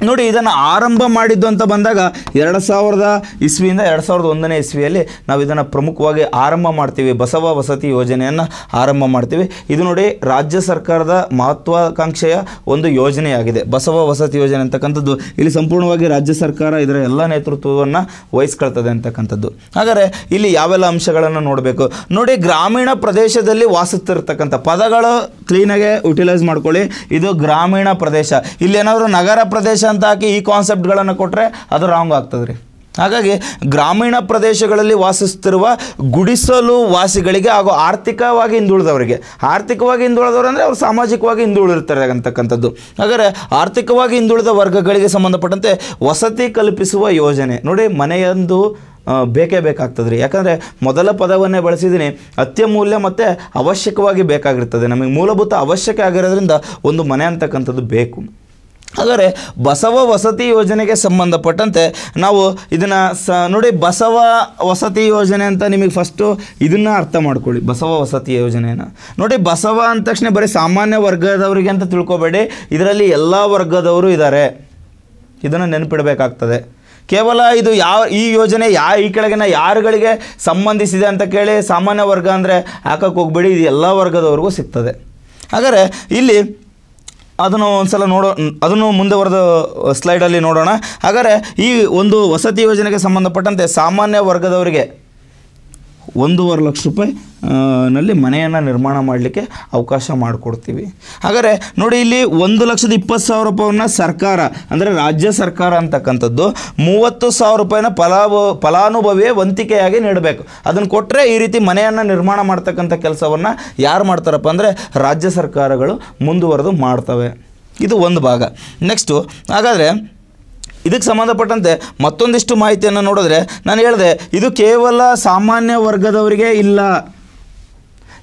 ನೋಡಿ ಇದನ್ನು ಆರಂಭ ಮಾಡಿದ್ದು ಅಂತ ಬಂದಾಗ ಎರಡು ಸಾವಿರದ ಇಸ್ವಿಯಿಂದ ಎರಡು ಸಾವಿರದ ಒಂದನೇ ಇಸ್ವಿಯಲ್ಲಿ ನಾವು ಇದನ್ನು ಪ್ರಮುಖವಾಗಿ ಆರಂಭ ಮಾಡ್ತೀವಿ ಬಸವ ವಸತಿ ಯೋಜನೆಯನ್ನು ಆರಂಭ ಮಾಡ್ತೀವಿ ಇದು ನೋಡಿ ರಾಜ್ಯ ಸರ್ಕಾರದ ಮಹತ್ವಾಕಾಂಕ್ಷೆಯ ಒಂದು ಯೋಜನೆಯಾಗಿದೆ ಬಸವ ವಸತಿ ಯೋಜನೆ ಅಂತಕ್ಕಂಥದ್ದು ಇಲ್ಲಿ ಸಂಪೂರ್ಣವಾಗಿ ರಾಜ್ಯ ಸರ್ಕಾರ ಇದರ ಎಲ್ಲ ನೇತೃತ್ವವನ್ನು ವಹಿಸ್ಕೊಳ್ತದೆ ಅಂತಕ್ಕಂಥದ್ದು ಹಾಗಾದರೆ ಇಲ್ಲಿ ಯಾವೆಲ್ಲ ಅಂಶಗಳನ್ನು ನೋಡಬೇಕು ನೋಡಿ ಗ್ರಾಮೀಣ ಪ್ರದೇಶದಲ್ಲಿ ವಾಸುತ್ತಿರ್ತಕ್ಕಂಥ ಪದಗಳು ಕ್ಲೀನಾಗೆ ಯುಟಿಲೈಸ್ ಮಾಡ್ಕೊಳ್ಳಿ ಇದು ಗ್ರಾಮೀಣ ಪ್ರದೇಶ ಏನಾದರೂ ನಗರ ಪ್ರದೇಶ ಅಂತ ಹಾಕಿ ಈ ಕಾನ್ಸೆಪ್ಟ್ಗಳನ್ನು ಕೊಟ್ಟರೆ ಅದು ರಾಂಗ್ ಆಗ್ತದೆ ರೀ ಹಾಗಾಗಿ ಗ್ರಾಮೀಣ ಪ್ರದೇಶಗಳಲ್ಲಿ ವಾಸಿಸ್ತಿರುವ ಗುಡಿಸಲು ವಾಸಿಗಳಿಗೆ ಹಾಗೂ ಆರ್ಥಿಕವಾಗಿ ಹಿಂದುಳಿದವರಿಗೆ ಆರ್ಥಿಕವಾಗಿ ಹಿಂದುಳಿದವರು ಅಂದರೆ ಅವರು ಸಾಮಾಜಿಕವಾಗಿ ಹಿಂದುಳಿದಿರ್ತಾರೆ ಅಂತಕ್ಕಂಥದ್ದು ಹಾಗಾದರೆ ಆರ್ಥಿಕವಾಗಿ ಹಿಂದುಳಿದ ವರ್ಗಗಳಿಗೆ ಸಂಬಂಧಪಟ್ಟಂತೆ ವಸತಿ ಕಲ್ಪಿಸುವ ಯೋಜನೆ ನೋಡಿ ಮನೆಯೊಂದು ಬೇಕೇ ಬೇಕಾಗ್ತದೆ ರೀ ಯಾಕಂದರೆ ಮೊದಲ ಪದವನ್ನೇ ಬಳಸಿದ್ದೀನಿ ಅತ್ಯಮೂಲ್ಯ ಮತ್ತು ಅವಶ್ಯಕವಾಗಿ ಬೇಕಾಗಿರ್ತದೆ ನಮಗೆ ಮೂಲಭೂತ ಅವಶ್ಯಕ ಆಗಿರೋದ್ರಿಂದ ಒಂದು ಮನೆ ಅಂತಕ್ಕಂಥದ್ದು ಬೇಕು ಹಾಗಾದರೆ ಬಸವ ವಸತಿ ಯೋಜನೆಗೆ ಸಂಬಂಧಪಟ್ಟಂತೆ ನಾವು ಇದನ್ನು ಸ ನೋಡಿ ಬಸವ ವಸತಿ ಯೋಜನೆ ಅಂತ ನಿಮಗೆ ಫಸ್ಟು ಇದನ್ನು ಅರ್ಥ ಮಾಡ್ಕೊಳ್ಳಿ ಬಸವ ವಸತಿ ಯೋಜನೆಯನ್ನು ನೋಡಿ ಬಸವ ಅಂದ ತಕ್ಷಣ ಬರೀ ಸಾಮಾನ್ಯ ವರ್ಗದವರಿಗೆ ಅಂತ ತಿಳ್ಕೊಬೇಡಿ ಇದರಲ್ಲಿ ಎಲ್ಲ ವರ್ಗದವರು ಇದ್ದಾರೆ ಇದನ್ನು ನೆನಪಿಡಬೇಕಾಗ್ತದೆ ಕೇವಲ ಇದು ಯಾವ ಈ ಯೋಜನೆ ಯಾ ಈ ಕೆಳಗಿನ ಯಾರುಗಳಿಗೆ ಸಂಬಂಧಿಸಿದೆ ಅಂತ ಕೇಳಿ ಸಾಮಾನ್ಯ ವರ್ಗ ಅಂದರೆ ಹಾಕಕ್ಕೆ ಹೋಗ್ಬೇಡಿ ಇದು ಎಲ್ಲ ವರ್ಗದವ್ರಿಗೂ ಸಿಗ್ತದೆ ಹಾಗಾದರೆ ಇಲ್ಲಿ ಅದನ್ನು ಸಲ ನೋಡೋ ಅದನ್ನು ಮುಂದೆ ಬರೆದು ಸ್ಲೈಡಲ್ಲಿ ನೋಡೋಣ ಹಾಗಾದರೆ ಈ ಒಂದು ವಸತಿ ಯೋಜನೆಗೆ ಸಂಬಂಧಪಟ್ಟಂತೆ ಸಾಮಾನ್ಯ ವರ್ಗದವರಿಗೆ ಒಂದೂವರೆ ಲಕ್ಷ ರೂಪಾಯಿ ನಲ್ಲಿ ಮನೆಯನ್ನು ನಿರ್ಮಾಣ ಮಾಡಲಿಕ್ಕೆ ಅವಕಾಶ ಮಾಡಿಕೊಡ್ತೀವಿ ಹಾಗಾದರೆ ನೋಡಿ ಇಲ್ಲಿ ಒಂದು ಲಕ್ಷದ ಇಪ್ಪತ್ತು ಸಾವಿರ ರೂಪಾಯಿನ ಸರ್ಕಾರ ಅಂದರೆ ರಾಜ್ಯ ಸರ್ಕಾರ ಅಂತಕ್ಕಂಥದ್ದು ಮೂವತ್ತು ಸಾವಿರ ರೂಪಾಯಿನ ಫಲಾವ ಫಲಾನುಭವಿಯೇ ವಂತಿಕೆಯಾಗಿ ನೀಡಬೇಕು ಅದನ್ನು ಕೊಟ್ಟರೆ ಈ ರೀತಿ ಮನೆಯನ್ನು ನಿರ್ಮಾಣ ಮಾಡ್ತಕ್ಕಂಥ ಕೆಲಸವನ್ನು ಯಾರು ಮಾಡ್ತಾರಪ್ಪ ಅಂದರೆ ರಾಜ್ಯ ಸರ್ಕಾರಗಳು ಮುಂದುವರೆದು ಮಾಡ್ತವೆ ಇದು ಒಂದು ಭಾಗ ನೆಕ್ಸ್ಟು ಹಾಗಾದರೆ ಇದಕ್ಕೆ ಸಂಬಂಧಪಟ್ಟಂತೆ ಮತ್ತೊಂದಿಷ್ಟು ಮಾಹಿತಿಯನ್ನು ನೋಡಿದ್ರೆ ನಾನು ಹೇಳಿದೆ ಇದು ಕೇವಲ ಸಾಮಾನ್ಯ ವರ್ಗದವರಿಗೆ ಇಲ್ಲ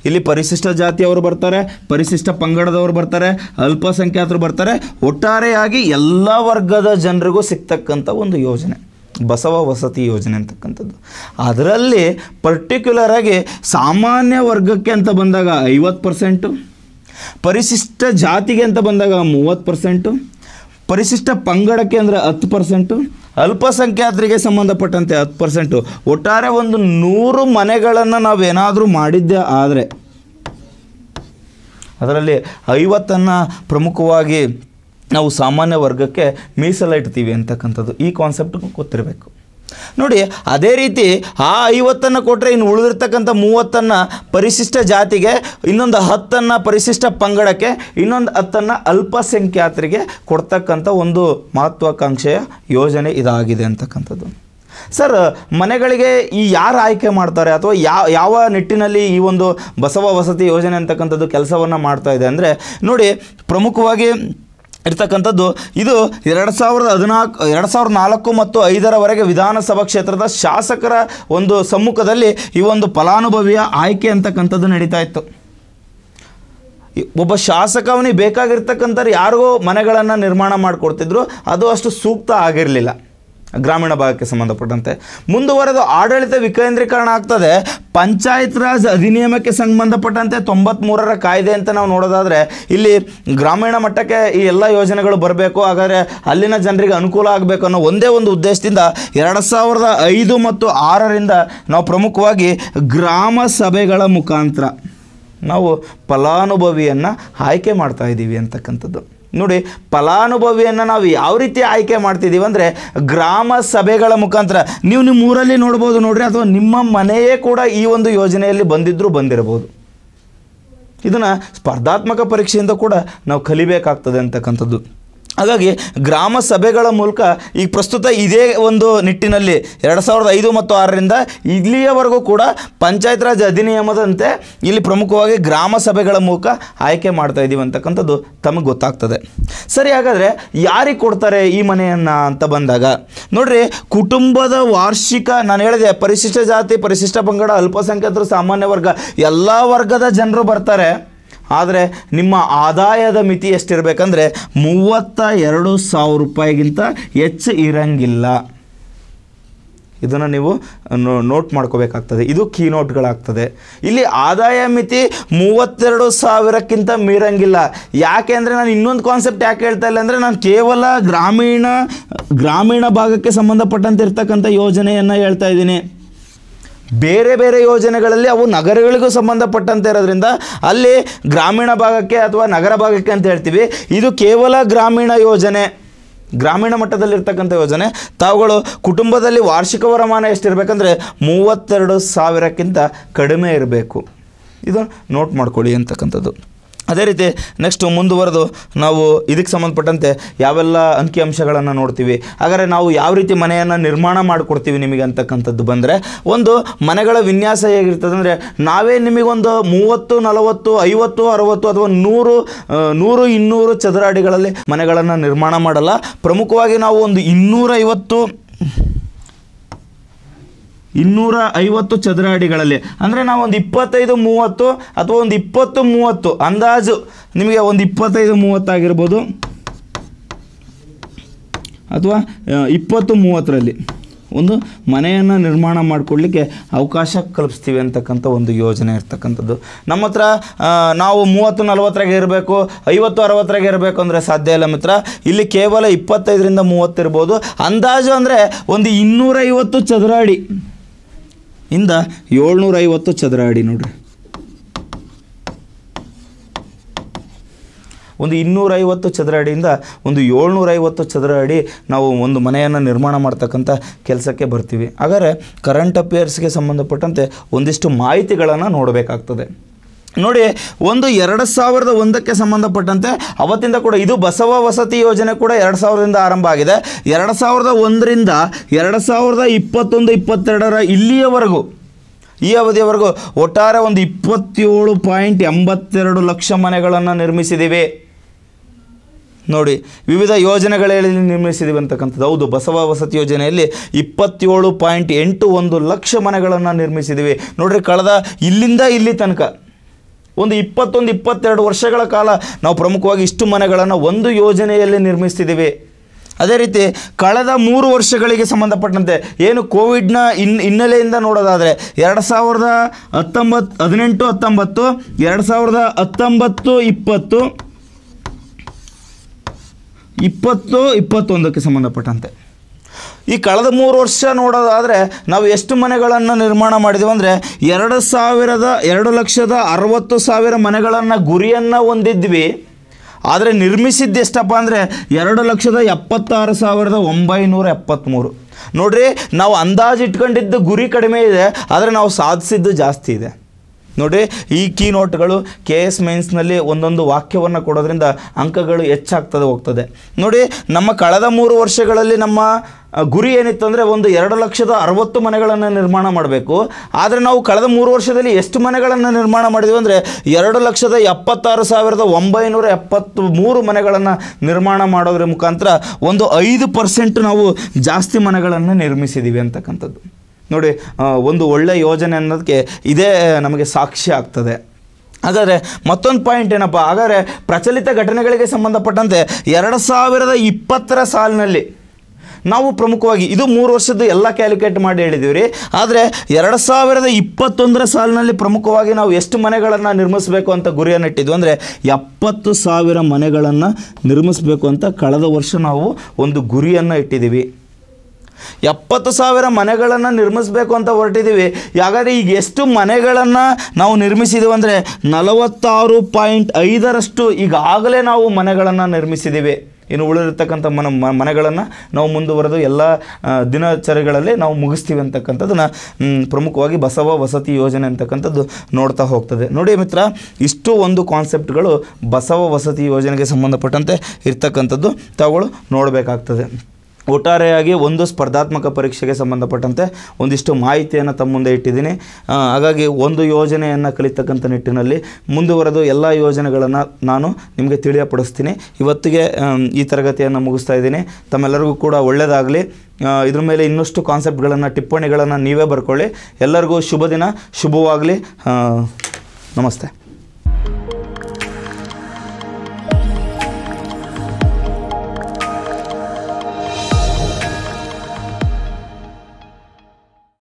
ಇಲ್ಲಿ ಪರಿಶಿಷ್ಟ ಜಾತಿಯವರು ಬರ್ತಾರೆ ಪರಿಶಿಷ್ಟ ಪಂಗಡದವರು ಬರ್ತಾರೆ ಅಲ್ಪಸಂಖ್ಯಾತರು ಬರ್ತಾರೆ ಒಟ್ಟಾರೆಯಾಗಿ ಎಲ್ಲ ವರ್ಗದ ಜನರಿಗೂ ಸಿಗ್ತಕ್ಕಂಥ ಒಂದು ಯೋಜನೆ ಬಸವ ವಸತಿ ಯೋಜನೆ ಅಂತಕ್ಕಂಥದ್ದು ಅದರಲ್ಲಿ ಪರ್ಟಿಕ್ಯುಲರಾಗಿ ಸಾಮಾನ್ಯ ವರ್ಗಕ್ಕೆ ಅಂತ ಬಂದಾಗ ಐವತ್ತು ಪರ್ಸೆಂಟು ಪರಿಶಿಷ್ಟ ಜಾತಿಗೆ ಅಂತ ಬಂದಾಗ ಮೂವತ್ತು ಪರ್ಸೆಂಟು ಪರಿಶಿಷ್ಟ ಪಂಗಡಕ್ಕೆ ಅಂದರೆ ಹತ್ತು ಪರ್ಸೆಂಟು ಅಲ್ಪಸಂಖ್ಯಾತರಿಗೆ ಸಂಬಂಧಪಟ್ಟಂತೆ ಹತ್ತು ಪರ್ಸೆಂಟು ಒಟ್ಟಾರೆ ಒಂದು ನೂರು ಮನೆಗಳನ್ನು ನಾವೇನಾದರೂ ಮಾಡಿದ್ದೆ ಆದರೆ ಅದರಲ್ಲಿ ಐವತ್ತನ್ನು ಪ್ರಮುಖವಾಗಿ ನಾವು ಸಾಮಾನ್ಯ ವರ್ಗಕ್ಕೆ ಮೀಸಲಿಡ್ತೀವಿ ಅಂತಕ್ಕಂಥದ್ದು ಈ ಕಾನ್ಸೆಪ್ಟ್ಗೂ ಗೊತ್ತಿರಬೇಕು ನೋಡಿ ಅದೇ ರೀತಿ ಆ ಐವತ್ತನ್ನು ಕೊಟ್ಟರೆ ಇನ್ನು ಉಳಿದಿರ್ತಕ್ಕಂಥ ಮೂವತ್ತನ್ನು ಪರಿಶಿಷ್ಟ ಜಾತಿಗೆ ಇನ್ನೊಂದು ಹತ್ತನ್ನು ಪರಿಶಿಷ್ಟ ಪಂಗಡಕ್ಕೆ ಇನ್ನೊಂದು ಹತ್ತನ್ನು ಅಲ್ಪಸಂಖ್ಯಾತರಿಗೆ ಕೊಡ್ತಕ್ಕಂಥ ಒಂದು ಮಹತ್ವಾಕಾಂಕ್ಷೆಯ ಯೋಜನೆ ಇದಾಗಿದೆ ಅಂತಕ್ಕಂಥದ್ದು ಸರ್ ಮನೆಗಳಿಗೆ ಈ ಯಾರು ಆಯ್ಕೆ ಮಾಡ್ತಾರೆ ಅಥವಾ ಯಾವ ಯಾವ ನಿಟ್ಟಿನಲ್ಲಿ ಈ ಒಂದು ಬಸವ ವಸತಿ ಯೋಜನೆ ಅಂತಕ್ಕಂಥದ್ದು ಕೆಲಸವನ್ನು ಮಾಡ್ತಾ ಇದೆ ಅಂದರೆ ನೋಡಿ ಪ್ರಮುಖವಾಗಿ ಇರ್ತಕ್ಕಂಥದ್ದು ಇದು ಎರಡು ಸಾವಿರದ ಹದಿನಾಲ್ಕು ಎರಡು ಸಾವಿರದ ನಾಲ್ಕು ಮತ್ತು ಐದರವರೆಗೆ ವಿಧಾನಸಭಾ ಕ್ಷೇತ್ರದ ಶಾಸಕರ ಒಂದು ಸಮ್ಮುಖದಲ್ಲಿ ಈ ಒಂದು ಫಲಾನುಭವಿಯ ಆಯ್ಕೆ ಅಂತಕ್ಕಂಥದ್ದು ನಡೀತಾ ಇತ್ತು ಒಬ್ಬ ಶಾಸಕವನಿಗೆ ಬೇಕಾಗಿರ್ತಕ್ಕಂಥ ಬೇಕಾಗಿರ್ತಕ್ಕಂಥವ್ರು ಯಾರಿಗೋ ಮನೆಗಳನ್ನು ನಿರ್ಮಾಣ ಮಾಡಿಕೊಡ್ತಿದ್ರು ಅದು ಅಷ್ಟು ಸೂಕ್ತ ಆಗಿರಲಿಲ್ಲ ಗ್ರಾಮೀಣ ಭಾಗಕ್ಕೆ ಸಂಬಂಧಪಟ್ಟಂತೆ ಮುಂದುವರೆದು ಆಡಳಿತ ವಿಕೇಂದ್ರೀಕರಣ ಆಗ್ತದೆ ಪಂಚಾಯತ್ ರಾಜ್ ಅಧಿನಿಯಮಕ್ಕೆ ಸಂಬಂಧಪಟ್ಟಂತೆ ತೊಂಬತ್ತ್ಮೂರರ ಕಾಯ್ದೆ ಅಂತ ನಾವು ನೋಡೋದಾದರೆ ಇಲ್ಲಿ ಗ್ರಾಮೀಣ ಮಟ್ಟಕ್ಕೆ ಈ ಎಲ್ಲ ಯೋಜನೆಗಳು ಬರಬೇಕು ಹಾಗಾದರೆ ಅಲ್ಲಿನ ಜನರಿಗೆ ಅನುಕೂಲ ಆಗಬೇಕು ಅನ್ನೋ ಒಂದೇ ಒಂದು ಉದ್ದೇಶದಿಂದ ಎರಡು ಸಾವಿರದ ಐದು ಮತ್ತು ಆರರಿಂದ ನಾವು ಪ್ರಮುಖವಾಗಿ ಗ್ರಾಮ ಸಭೆಗಳ ಮುಖಾಂತರ ನಾವು ಫಲಾನುಭವಿಯನ್ನು ಆಯ್ಕೆ ಮಾಡ್ತಾ ಇದ್ದೀವಿ ಅಂತಕ್ಕಂಥದ್ದು ನೋಡಿ ಫಲಾನುಭವಿಯನ್ನು ನಾವು ಯಾವ ರೀತಿ ಆಯ್ಕೆ ಮಾಡ್ತಿದ್ದೀವಿ ಅಂದರೆ ಗ್ರಾಮ ಸಭೆಗಳ ಮುಖಾಂತರ ನೀವು ನಿಮ್ಮ ಊರಲ್ಲಿ ನೋಡ್ಬೋದು ನೋಡ್ರಿ ಅಥವಾ ನಿಮ್ಮ ಮನೆಯೇ ಕೂಡ ಈ ಒಂದು ಯೋಜನೆಯಲ್ಲಿ ಬಂದಿದ್ದರೂ ಬಂದಿರಬಹುದು ಇದನ್ನು ಸ್ಪರ್ಧಾತ್ಮಕ ಪರೀಕ್ಷೆಯಿಂದ ಕೂಡ ನಾವು ಕಲಿಬೇಕಾಗ್ತದೆ ಅಂತಕ್ಕಂಥದ್ದು ಹಾಗಾಗಿ ಗ್ರಾಮ ಸಭೆಗಳ ಮೂಲಕ ಈಗ ಪ್ರಸ್ತುತ ಇದೇ ಒಂದು ನಿಟ್ಟಿನಲ್ಲಿ ಎರಡು ಸಾವಿರದ ಐದು ಮತ್ತು ಆರರಿಂದ ಇಲ್ಲಿಯವರೆಗೂ ಕೂಡ ಪಂಚಾಯತ್ ರಾಜ್ ಅಧಿನಿಯಮದಂತೆ ಇಲ್ಲಿ ಪ್ರಮುಖವಾಗಿ ಗ್ರಾಮ ಸಭೆಗಳ ಮೂಲಕ ಆಯ್ಕೆ ಮಾಡ್ತಾ ಇದ್ದೀವಿ ಅಂತಕ್ಕಂಥದ್ದು ತಮಗೆ ಗೊತ್ತಾಗ್ತದೆ ಸರಿ ಹಾಗಾದರೆ ಯಾರಿಗೆ ಕೊಡ್ತಾರೆ ಈ ಮನೆಯನ್ನು ಅಂತ ಬಂದಾಗ ನೋಡಿರಿ ಕುಟುಂಬದ ವಾರ್ಷಿಕ ನಾನು ಹೇಳಿದೆ ಪರಿಶಿಷ್ಟ ಜಾತಿ ಪರಿಶಿಷ್ಟ ಪಂಗಡ ಅಲ್ಪಸಂಖ್ಯಾತರು ಸಾಮಾನ್ಯ ವರ್ಗ ಎಲ್ಲ ವರ್ಗದ ಜನರು ಬರ್ತಾರೆ ಆದರೆ ನಿಮ್ಮ ಆದಾಯದ ಮಿತಿ ಎಷ್ಟಿರಬೇಕಂದ್ರೆ ಮೂವತ್ತ ಎರಡು ಸಾವಿರ ರೂಪಾಯಿಗಿಂತ ಹೆಚ್ಚು ಇರಂಗಿಲ್ಲ ಇದನ್ನು ನೀವು ನೋಟ್ ಮಾಡ್ಕೋಬೇಕಾಗ್ತದೆ ಇದು ಕೀ ನೋಟ್ಗಳಾಗ್ತದೆ ಇಲ್ಲಿ ಆದಾಯ ಮಿತಿ ಮೂವತ್ತೆರಡು ಸಾವಿರಕ್ಕಿಂತ ಮೀರಂಗಿಲ್ಲ ಯಾಕೆ ಅಂದರೆ ನಾನು ಇನ್ನೊಂದು ಕಾನ್ಸೆಪ್ಟ್ ಯಾಕೆ ಹೇಳ್ತಾ ಇಲ್ಲ ಅಂದರೆ ನಾನು ಕೇವಲ ಗ್ರಾಮೀಣ ಗ್ರಾಮೀಣ ಭಾಗಕ್ಕೆ ಸಂಬಂಧಪಟ್ಟಂತೆ ಇರ್ತಕ್ಕಂಥ ಯೋಜನೆಯನ್ನು ಹೇಳ್ತಾ ಇದ್ದೀನಿ ಬೇರೆ ಬೇರೆ ಯೋಜನೆಗಳಲ್ಲಿ ಅವು ನಗರಗಳಿಗೂ ಸಂಬಂಧಪಟ್ಟಂತೆ ಇರೋದ್ರಿಂದ ಅಲ್ಲಿ ಗ್ರಾಮೀಣ ಭಾಗಕ್ಕೆ ಅಥವಾ ನಗರ ಭಾಗಕ್ಕೆ ಅಂತ ಹೇಳ್ತೀವಿ ಇದು ಕೇವಲ ಗ್ರಾಮೀಣ ಯೋಜನೆ ಗ್ರಾಮೀಣ ಮಟ್ಟದಲ್ಲಿರ್ತಕ್ಕಂಥ ಯೋಜನೆ ತಾವುಗಳು ಕುಟುಂಬದಲ್ಲಿ ವಾರ್ಷಿಕ ವರಮಾನ ಎಷ್ಟಿರಬೇಕಂದ್ರೆ ಮೂವತ್ತೆರಡು ಸಾವಿರಕ್ಕಿಂತ ಕಡಿಮೆ ಇರಬೇಕು ಇದು ನೋಟ್ ಮಾಡ್ಕೊಳ್ಳಿ ಅಂತಕ್ಕಂಥದ್ದು ಅದೇ ರೀತಿ ನೆಕ್ಸ್ಟ್ ಮುಂದುವರೆದು ನಾವು ಇದಕ್ಕೆ ಸಂಬಂಧಪಟ್ಟಂತೆ ಯಾವೆಲ್ಲ ಅಂಕಿಅಂಶಗಳನ್ನು ನೋಡ್ತೀವಿ ಹಾಗಾದರೆ ನಾವು ಯಾವ ರೀತಿ ಮನೆಯನ್ನು ನಿರ್ಮಾಣ ಮಾಡಿಕೊಡ್ತೀವಿ ನಿಮಗೆ ಅಂತಕ್ಕಂಥದ್ದು ಬಂದರೆ ಒಂದು ಮನೆಗಳ ವಿನ್ಯಾಸ ಹೇಗಿರ್ತದೆ ಅಂದರೆ ನಾವೇ ನಿಮಗೊಂದು ಮೂವತ್ತು ನಲವತ್ತು ಐವತ್ತು ಅರುವತ್ತು ಅಥವಾ ನೂರು ನೂರು ಇನ್ನೂರು ಚದರ ಅಡಿಗಳಲ್ಲಿ ಮನೆಗಳನ್ನು ನಿರ್ಮಾಣ ಮಾಡಲ್ಲ ಪ್ರಮುಖವಾಗಿ ನಾವು ಒಂದು ಇನ್ನೂರೈವತ್ತು ಇನ್ನೂರ ಐವತ್ತು ಚದರ ಅಡಿಗಳಲ್ಲಿ ಅಂದರೆ ನಾವು ಒಂದು ಇಪ್ಪತ್ತೈದು ಮೂವತ್ತು ಅಥವಾ ಒಂದು ಇಪ್ಪತ್ತು ಮೂವತ್ತು ಅಂದಾಜು ನಿಮಗೆ ಒಂದು ಇಪ್ಪತ್ತೈದು ಮೂವತ್ತಾಗಿರ್ಬೋದು ಅಥವಾ ಇಪ್ಪತ್ತು ಮೂವತ್ತರಲ್ಲಿ ಒಂದು ಮನೆಯನ್ನು ನಿರ್ಮಾಣ ಮಾಡಿಕೊಡ್ಲಿಕ್ಕೆ ಅವಕಾಶ ಕಲ್ಪಿಸ್ತೀವಿ ಅಂತಕ್ಕಂಥ ಒಂದು ಯೋಜನೆ ಇರ್ತಕ್ಕಂಥದ್ದು ನಮ್ಮ ಹತ್ರ ನಾವು ಮೂವತ್ತು ನಲ್ವತ್ತರಾಗೆ ಇರಬೇಕು ಐವತ್ತು ಅರವತ್ತರಾಗೆ ಇರಬೇಕು ಅಂದರೆ ಸಾಧ್ಯ ಇಲ್ಲ ಮಿತ್ರ ಇಲ್ಲಿ ಕೇವಲ ಇಪ್ಪತ್ತೈದರಿಂದ ಮೂವತ್ತಿರ್ಬೋದು ಅಂದಾಜು ಅಂದರೆ ಒಂದು ಇನ್ನೂರೈವತ್ತು ಚದರ ಅಡಿ ಇಂದ ಏಳ್ನೂರೈವತ್ತು ಚದರ ಅಡಿ ನೋಡ್ರಿ ಒಂದು ಇನ್ನೂರೈವತ್ತು ಚದರ ಅಡಿಯಿಂದ ಒಂದು ಏಳ್ನೂರೈವತ್ತು ಚದರ ಅಡಿ ನಾವು ಒಂದು ಮನೆಯನ್ನು ನಿರ್ಮಾಣ ಮಾಡ್ತಕ್ಕಂಥ ಕೆಲಸಕ್ಕೆ ಬರ್ತೀವಿ ಹಾಗಾದರೆ ಕರೆಂಟ್ ಅಫೇರ್ಸ್ಗೆ ಸಂಬಂಧಪಟ್ಟಂತೆ ಒಂದಿಷ್ಟು ಮಾಹಿತಿಗಳನ್ನು ನೋಡಬೇಕಾಗ್ತದೆ ನೋಡಿ ಒಂದು ಎರಡು ಸಾವಿರದ ಒಂದಕ್ಕೆ ಸಂಬಂಧಪಟ್ಟಂತೆ ಅವತ್ತಿಂದ ಕೂಡ ಇದು ಬಸವ ವಸತಿ ಯೋಜನೆ ಕೂಡ ಎರಡು ಸಾವಿರದಿಂದ ಆರಂಭ ಆಗಿದೆ ಎರಡು ಸಾವಿರದ ಒಂದರಿಂದ ಎರಡು ಸಾವಿರದ ಇಪ್ಪತ್ತೊಂದು ಇಪ್ಪತ್ತೆರಡರ ಇಲ್ಲಿಯವರೆಗೂ ಈ ಅವಧಿಯವರೆಗೂ ಒಟ್ಟಾರೆ ಒಂದು ಇಪ್ಪತ್ತೇಳು ಪಾಯಿಂಟ್ ಎಂಬತ್ತೆರಡು ಲಕ್ಷ ಮನೆಗಳನ್ನು ನಿರ್ಮಿಸಿದ್ದೀವಿ ನೋಡಿ ವಿವಿಧ ಯೋಜನೆಗಳಲ್ಲಿ ನಿರ್ಮಿಸಿದ್ದೀವಿ ಅಂತಕ್ಕಂಥದ್ದು ಹೌದು ಬಸವ ವಸತಿ ಯೋಜನೆಯಲ್ಲಿ ಇಪ್ಪತ್ತೇಳು ಪಾಯಿಂಟ್ ಎಂಟು ಒಂದು ಲಕ್ಷ ಮನೆಗಳನ್ನು ನಿರ್ಮಿಸಿದ್ದೀವಿ ನೋಡಿರಿ ಕಳೆದ ಇಲ್ಲಿಂದ ಇಲ್ಲಿ ತನಕ ಒಂದು ಇಪ್ಪತ್ತೊಂದು ಇಪ್ಪತ್ತೆರಡು ವರ್ಷಗಳ ಕಾಲ ನಾವು ಪ್ರಮುಖವಾಗಿ ಇಷ್ಟು ಮನೆಗಳನ್ನು ಒಂದು ಯೋಜನೆಯಲ್ಲಿ ನಿರ್ಮಿಸ್ತಿದ್ದೀವಿ ಅದೇ ರೀತಿ ಕಳೆದ ಮೂರು ವರ್ಷಗಳಿಗೆ ಸಂಬಂಧಪಟ್ಟಂತೆ ಏನು ಕೋವಿಡ್ನ ಇನ್ ಹಿನ್ನೆಲೆಯಿಂದ ನೋಡೋದಾದರೆ ಎರಡು ಸಾವಿರದ ಹತ್ತೊಂಬತ್ತು ಹದಿನೆಂಟು ಹತ್ತೊಂಬತ್ತು ಎರಡು ಸಾವಿರದ ಹತ್ತೊಂಬತ್ತು ಇಪ್ಪತ್ತು ಇಪ್ಪತ್ತು ಇಪ್ಪತ್ತೊಂದಕ್ಕೆ ಸಂಬಂಧಪಟ್ಟಂತೆ ಈ ಕಳೆದ ಮೂರು ವರ್ಷ ನೋಡೋದಾದರೆ ನಾವು ಎಷ್ಟು ಮನೆಗಳನ್ನು ನಿರ್ಮಾಣ ಮಾಡಿದೆವು ಅಂದರೆ ಎರಡು ಸಾವಿರದ ಎರಡು ಲಕ್ಷದ ಅರವತ್ತು ಸಾವಿರ ಮನೆಗಳನ್ನು ಗುರಿಯನ್ನು ಹೊಂದಿದ್ವಿ ಆದರೆ ನಿರ್ಮಿಸಿದ್ದು ಎಷ್ಟಪ್ಪ ಅಂದರೆ ಎರಡು ಲಕ್ಷದ ಎಪ್ಪತ್ತಾರು ಸಾವಿರದ ಒಂಬೈನೂರ ಎಪ್ಪತ್ತ್ಮೂರು ನೋಡ್ರಿ ನಾವು ಅಂದಾಜು ಇಟ್ಕೊಂಡಿದ್ದು ಗುರಿ ಕಡಿಮೆ ಇದೆ ಆದರೆ ನಾವು ಸಾಧಿಸಿದ್ದು ಜಾಸ್ತಿ ಇದೆ ನೋಡಿ ಈ ಕೀ ನೋಟ್ಗಳು ಕೆ ಎಸ್ ಮೇನ್ಸ್ನಲ್ಲಿ ಒಂದೊಂದು ವಾಕ್ಯವನ್ನು ಕೊಡೋದ್ರಿಂದ ಅಂಕಗಳು ಹೆಚ್ಚಾಗ್ತದೆ ಹೋಗ್ತದೆ ನೋಡಿ ನಮ್ಮ ಕಳೆದ ಮೂರು ವರ್ಷಗಳಲ್ಲಿ ನಮ್ಮ ಗುರಿ ಏನಿತ್ತು ಅಂದರೆ ಒಂದು ಎರಡು ಲಕ್ಷದ ಅರವತ್ತು ಮನೆಗಳನ್ನು ನಿರ್ಮಾಣ ಮಾಡಬೇಕು ಆದರೆ ನಾವು ಕಳೆದ ಮೂರು ವರ್ಷದಲ್ಲಿ ಎಷ್ಟು ಮನೆಗಳನ್ನು ನಿರ್ಮಾಣ ಮಾಡಿದ್ವಿ ಅಂದರೆ ಎರಡು ಲಕ್ಷದ ಎಪ್ಪತ್ತಾರು ಸಾವಿರದ ಒಂಬೈನೂರ ಎಪ್ಪತ್ತು ಮೂರು ಮನೆಗಳನ್ನು ನಿರ್ಮಾಣ ಮಾಡೋದ್ರ ಮುಖಾಂತರ ಒಂದು ಐದು ಪರ್ಸೆಂಟ್ ನಾವು ಜಾಸ್ತಿ ಮನೆಗಳನ್ನು ನಿರ್ಮಿಸಿದ್ದೀವಿ ಅಂತಕ್ಕಂಥದ್ದು ನೋಡಿ ಒಂದು ಒಳ್ಳೆಯ ಯೋಜನೆ ಅನ್ನೋದಕ್ಕೆ ಇದೇ ನಮಗೆ ಸಾಕ್ಷಿ ಆಗ್ತದೆ ಹಾಗಾದರೆ ಮತ್ತೊಂದು ಪಾಯಿಂಟ್ ಏನಪ್ಪ ಹಾಗಾದರೆ ಪ್ರಚಲಿತ ಘಟನೆಗಳಿಗೆ ಸಂಬಂಧಪಟ್ಟಂತೆ ಎರಡು ಸಾವಿರದ ಇಪ್ಪತ್ತರ ಸಾಲಿನಲ್ಲಿ ನಾವು ಪ್ರಮುಖವಾಗಿ ಇದು ಮೂರು ವರ್ಷದ್ದು ಎಲ್ಲ ಕ್ಯಾಲ್ಕುಲೇಟ್ ಮಾಡಿ ಹೇಳಿದ್ದೀವಿ ರೀ ಆದರೆ ಎರಡು ಸಾವಿರದ ಇಪ್ಪತ್ತೊಂದರ ಸಾಲಿನಲ್ಲಿ ಪ್ರಮುಖವಾಗಿ ನಾವು ಎಷ್ಟು ಮನೆಗಳನ್ನು ನಿರ್ಮಿಸಬೇಕು ಅಂತ ಗುರಿಯನ್ನು ಇಟ್ಟಿದ್ವು ಅಂದರೆ ಎಪ್ಪತ್ತು ಸಾವಿರ ಮನೆಗಳನ್ನು ನಿರ್ಮಿಸಬೇಕು ಅಂತ ಕಳೆದ ವರ್ಷ ನಾವು ಒಂದು ಗುರಿಯನ್ನು ಇಟ್ಟಿದ್ದೀವಿ ಎಪ್ಪತ್ತು ಸಾವಿರ ಮನೆಗಳನ್ನು ನಿರ್ಮಿಸಬೇಕು ಅಂತ ಹೊರಟಿದ್ದೀವಿ ಯಾಕಂದರೆ ಈಗ ಎಷ್ಟು ಮನೆಗಳನ್ನು ನಾವು ನಿರ್ಮಿಸಿದ್ದೀವಿ ಅಂದರೆ ನಲವತ್ತಾರು ಪಾಯಿಂಟ್ ಐದರಷ್ಟು ಈಗಾಗಲೇ ನಾವು ಮನೆಗಳನ್ನು ನಿರ್ಮಿಸಿದ್ದೀವಿ ಇನ್ನು ಉಳಿದಿರ್ತಕ್ಕಂಥ ಮನ ಮನೆಗಳನ್ನು ನಾವು ಮುಂದುವರೆದು ಎಲ್ಲ ದಿನಚರಿಗಳಲ್ಲಿ ನಾವು ಮುಗಿಸ್ತೀವಿ ಅಂತಕ್ಕಂಥದ್ದನ್ನು ಪ್ರಮುಖವಾಗಿ ಬಸವ ವಸತಿ ಯೋಜನೆ ಅಂತಕ್ಕಂಥದ್ದು ನೋಡ್ತಾ ಹೋಗ್ತದೆ ನೋಡಿ ಮಿತ್ರ ಇಷ್ಟು ಒಂದು ಕಾನ್ಸೆಪ್ಟ್ಗಳು ಬಸವ ವಸತಿ ಯೋಜನೆಗೆ ಸಂಬಂಧಪಟ್ಟಂತೆ ಇರ್ತಕ್ಕಂಥದ್ದು ತಾವುಗಳು ನೋಡಬೇಕಾಗ್ತದೆ ಒಟ್ಟಾರೆಯಾಗಿ ಒಂದು ಸ್ಪರ್ಧಾತ್ಮಕ ಪರೀಕ್ಷೆಗೆ ಸಂಬಂಧಪಟ್ಟಂತೆ ಒಂದಿಷ್ಟು ಮಾಹಿತಿಯನ್ನು ತಮ್ಮ ಮುಂದೆ ಇಟ್ಟಿದ್ದೀನಿ ಹಾಗಾಗಿ ಒಂದು ಯೋಜನೆಯನ್ನು ಕಲಿತಕ್ಕಂಥ ನಿಟ್ಟಿನಲ್ಲಿ ಮುಂದುವರೆದು ಎಲ್ಲ ಯೋಜನೆಗಳನ್ನು ನಾನು ನಿಮಗೆ ತಿಳಿಯಪಡಿಸ್ತೀನಿ ಇವತ್ತಿಗೆ ಈ ತರಗತಿಯನ್ನು ಮುಗಿಸ್ತಾ ಇದ್ದೀನಿ ತಮ್ಮೆಲ್ಲರಿಗೂ ಕೂಡ ಒಳ್ಳೆಯದಾಗಲಿ ಇದ್ರ ಮೇಲೆ ಇನ್ನಷ್ಟು ಕಾನ್ಸೆಪ್ಟ್ಗಳನ್ನು ಟಿಪ್ಪಣಿಗಳನ್ನು ನೀವೇ ಬರ್ಕೊಳ್ಳಿ ಎಲ್ಲರಿಗೂ ಶುಭ ದಿನ ಶುಭವಾಗಲಿ ನಮಸ್ತೆ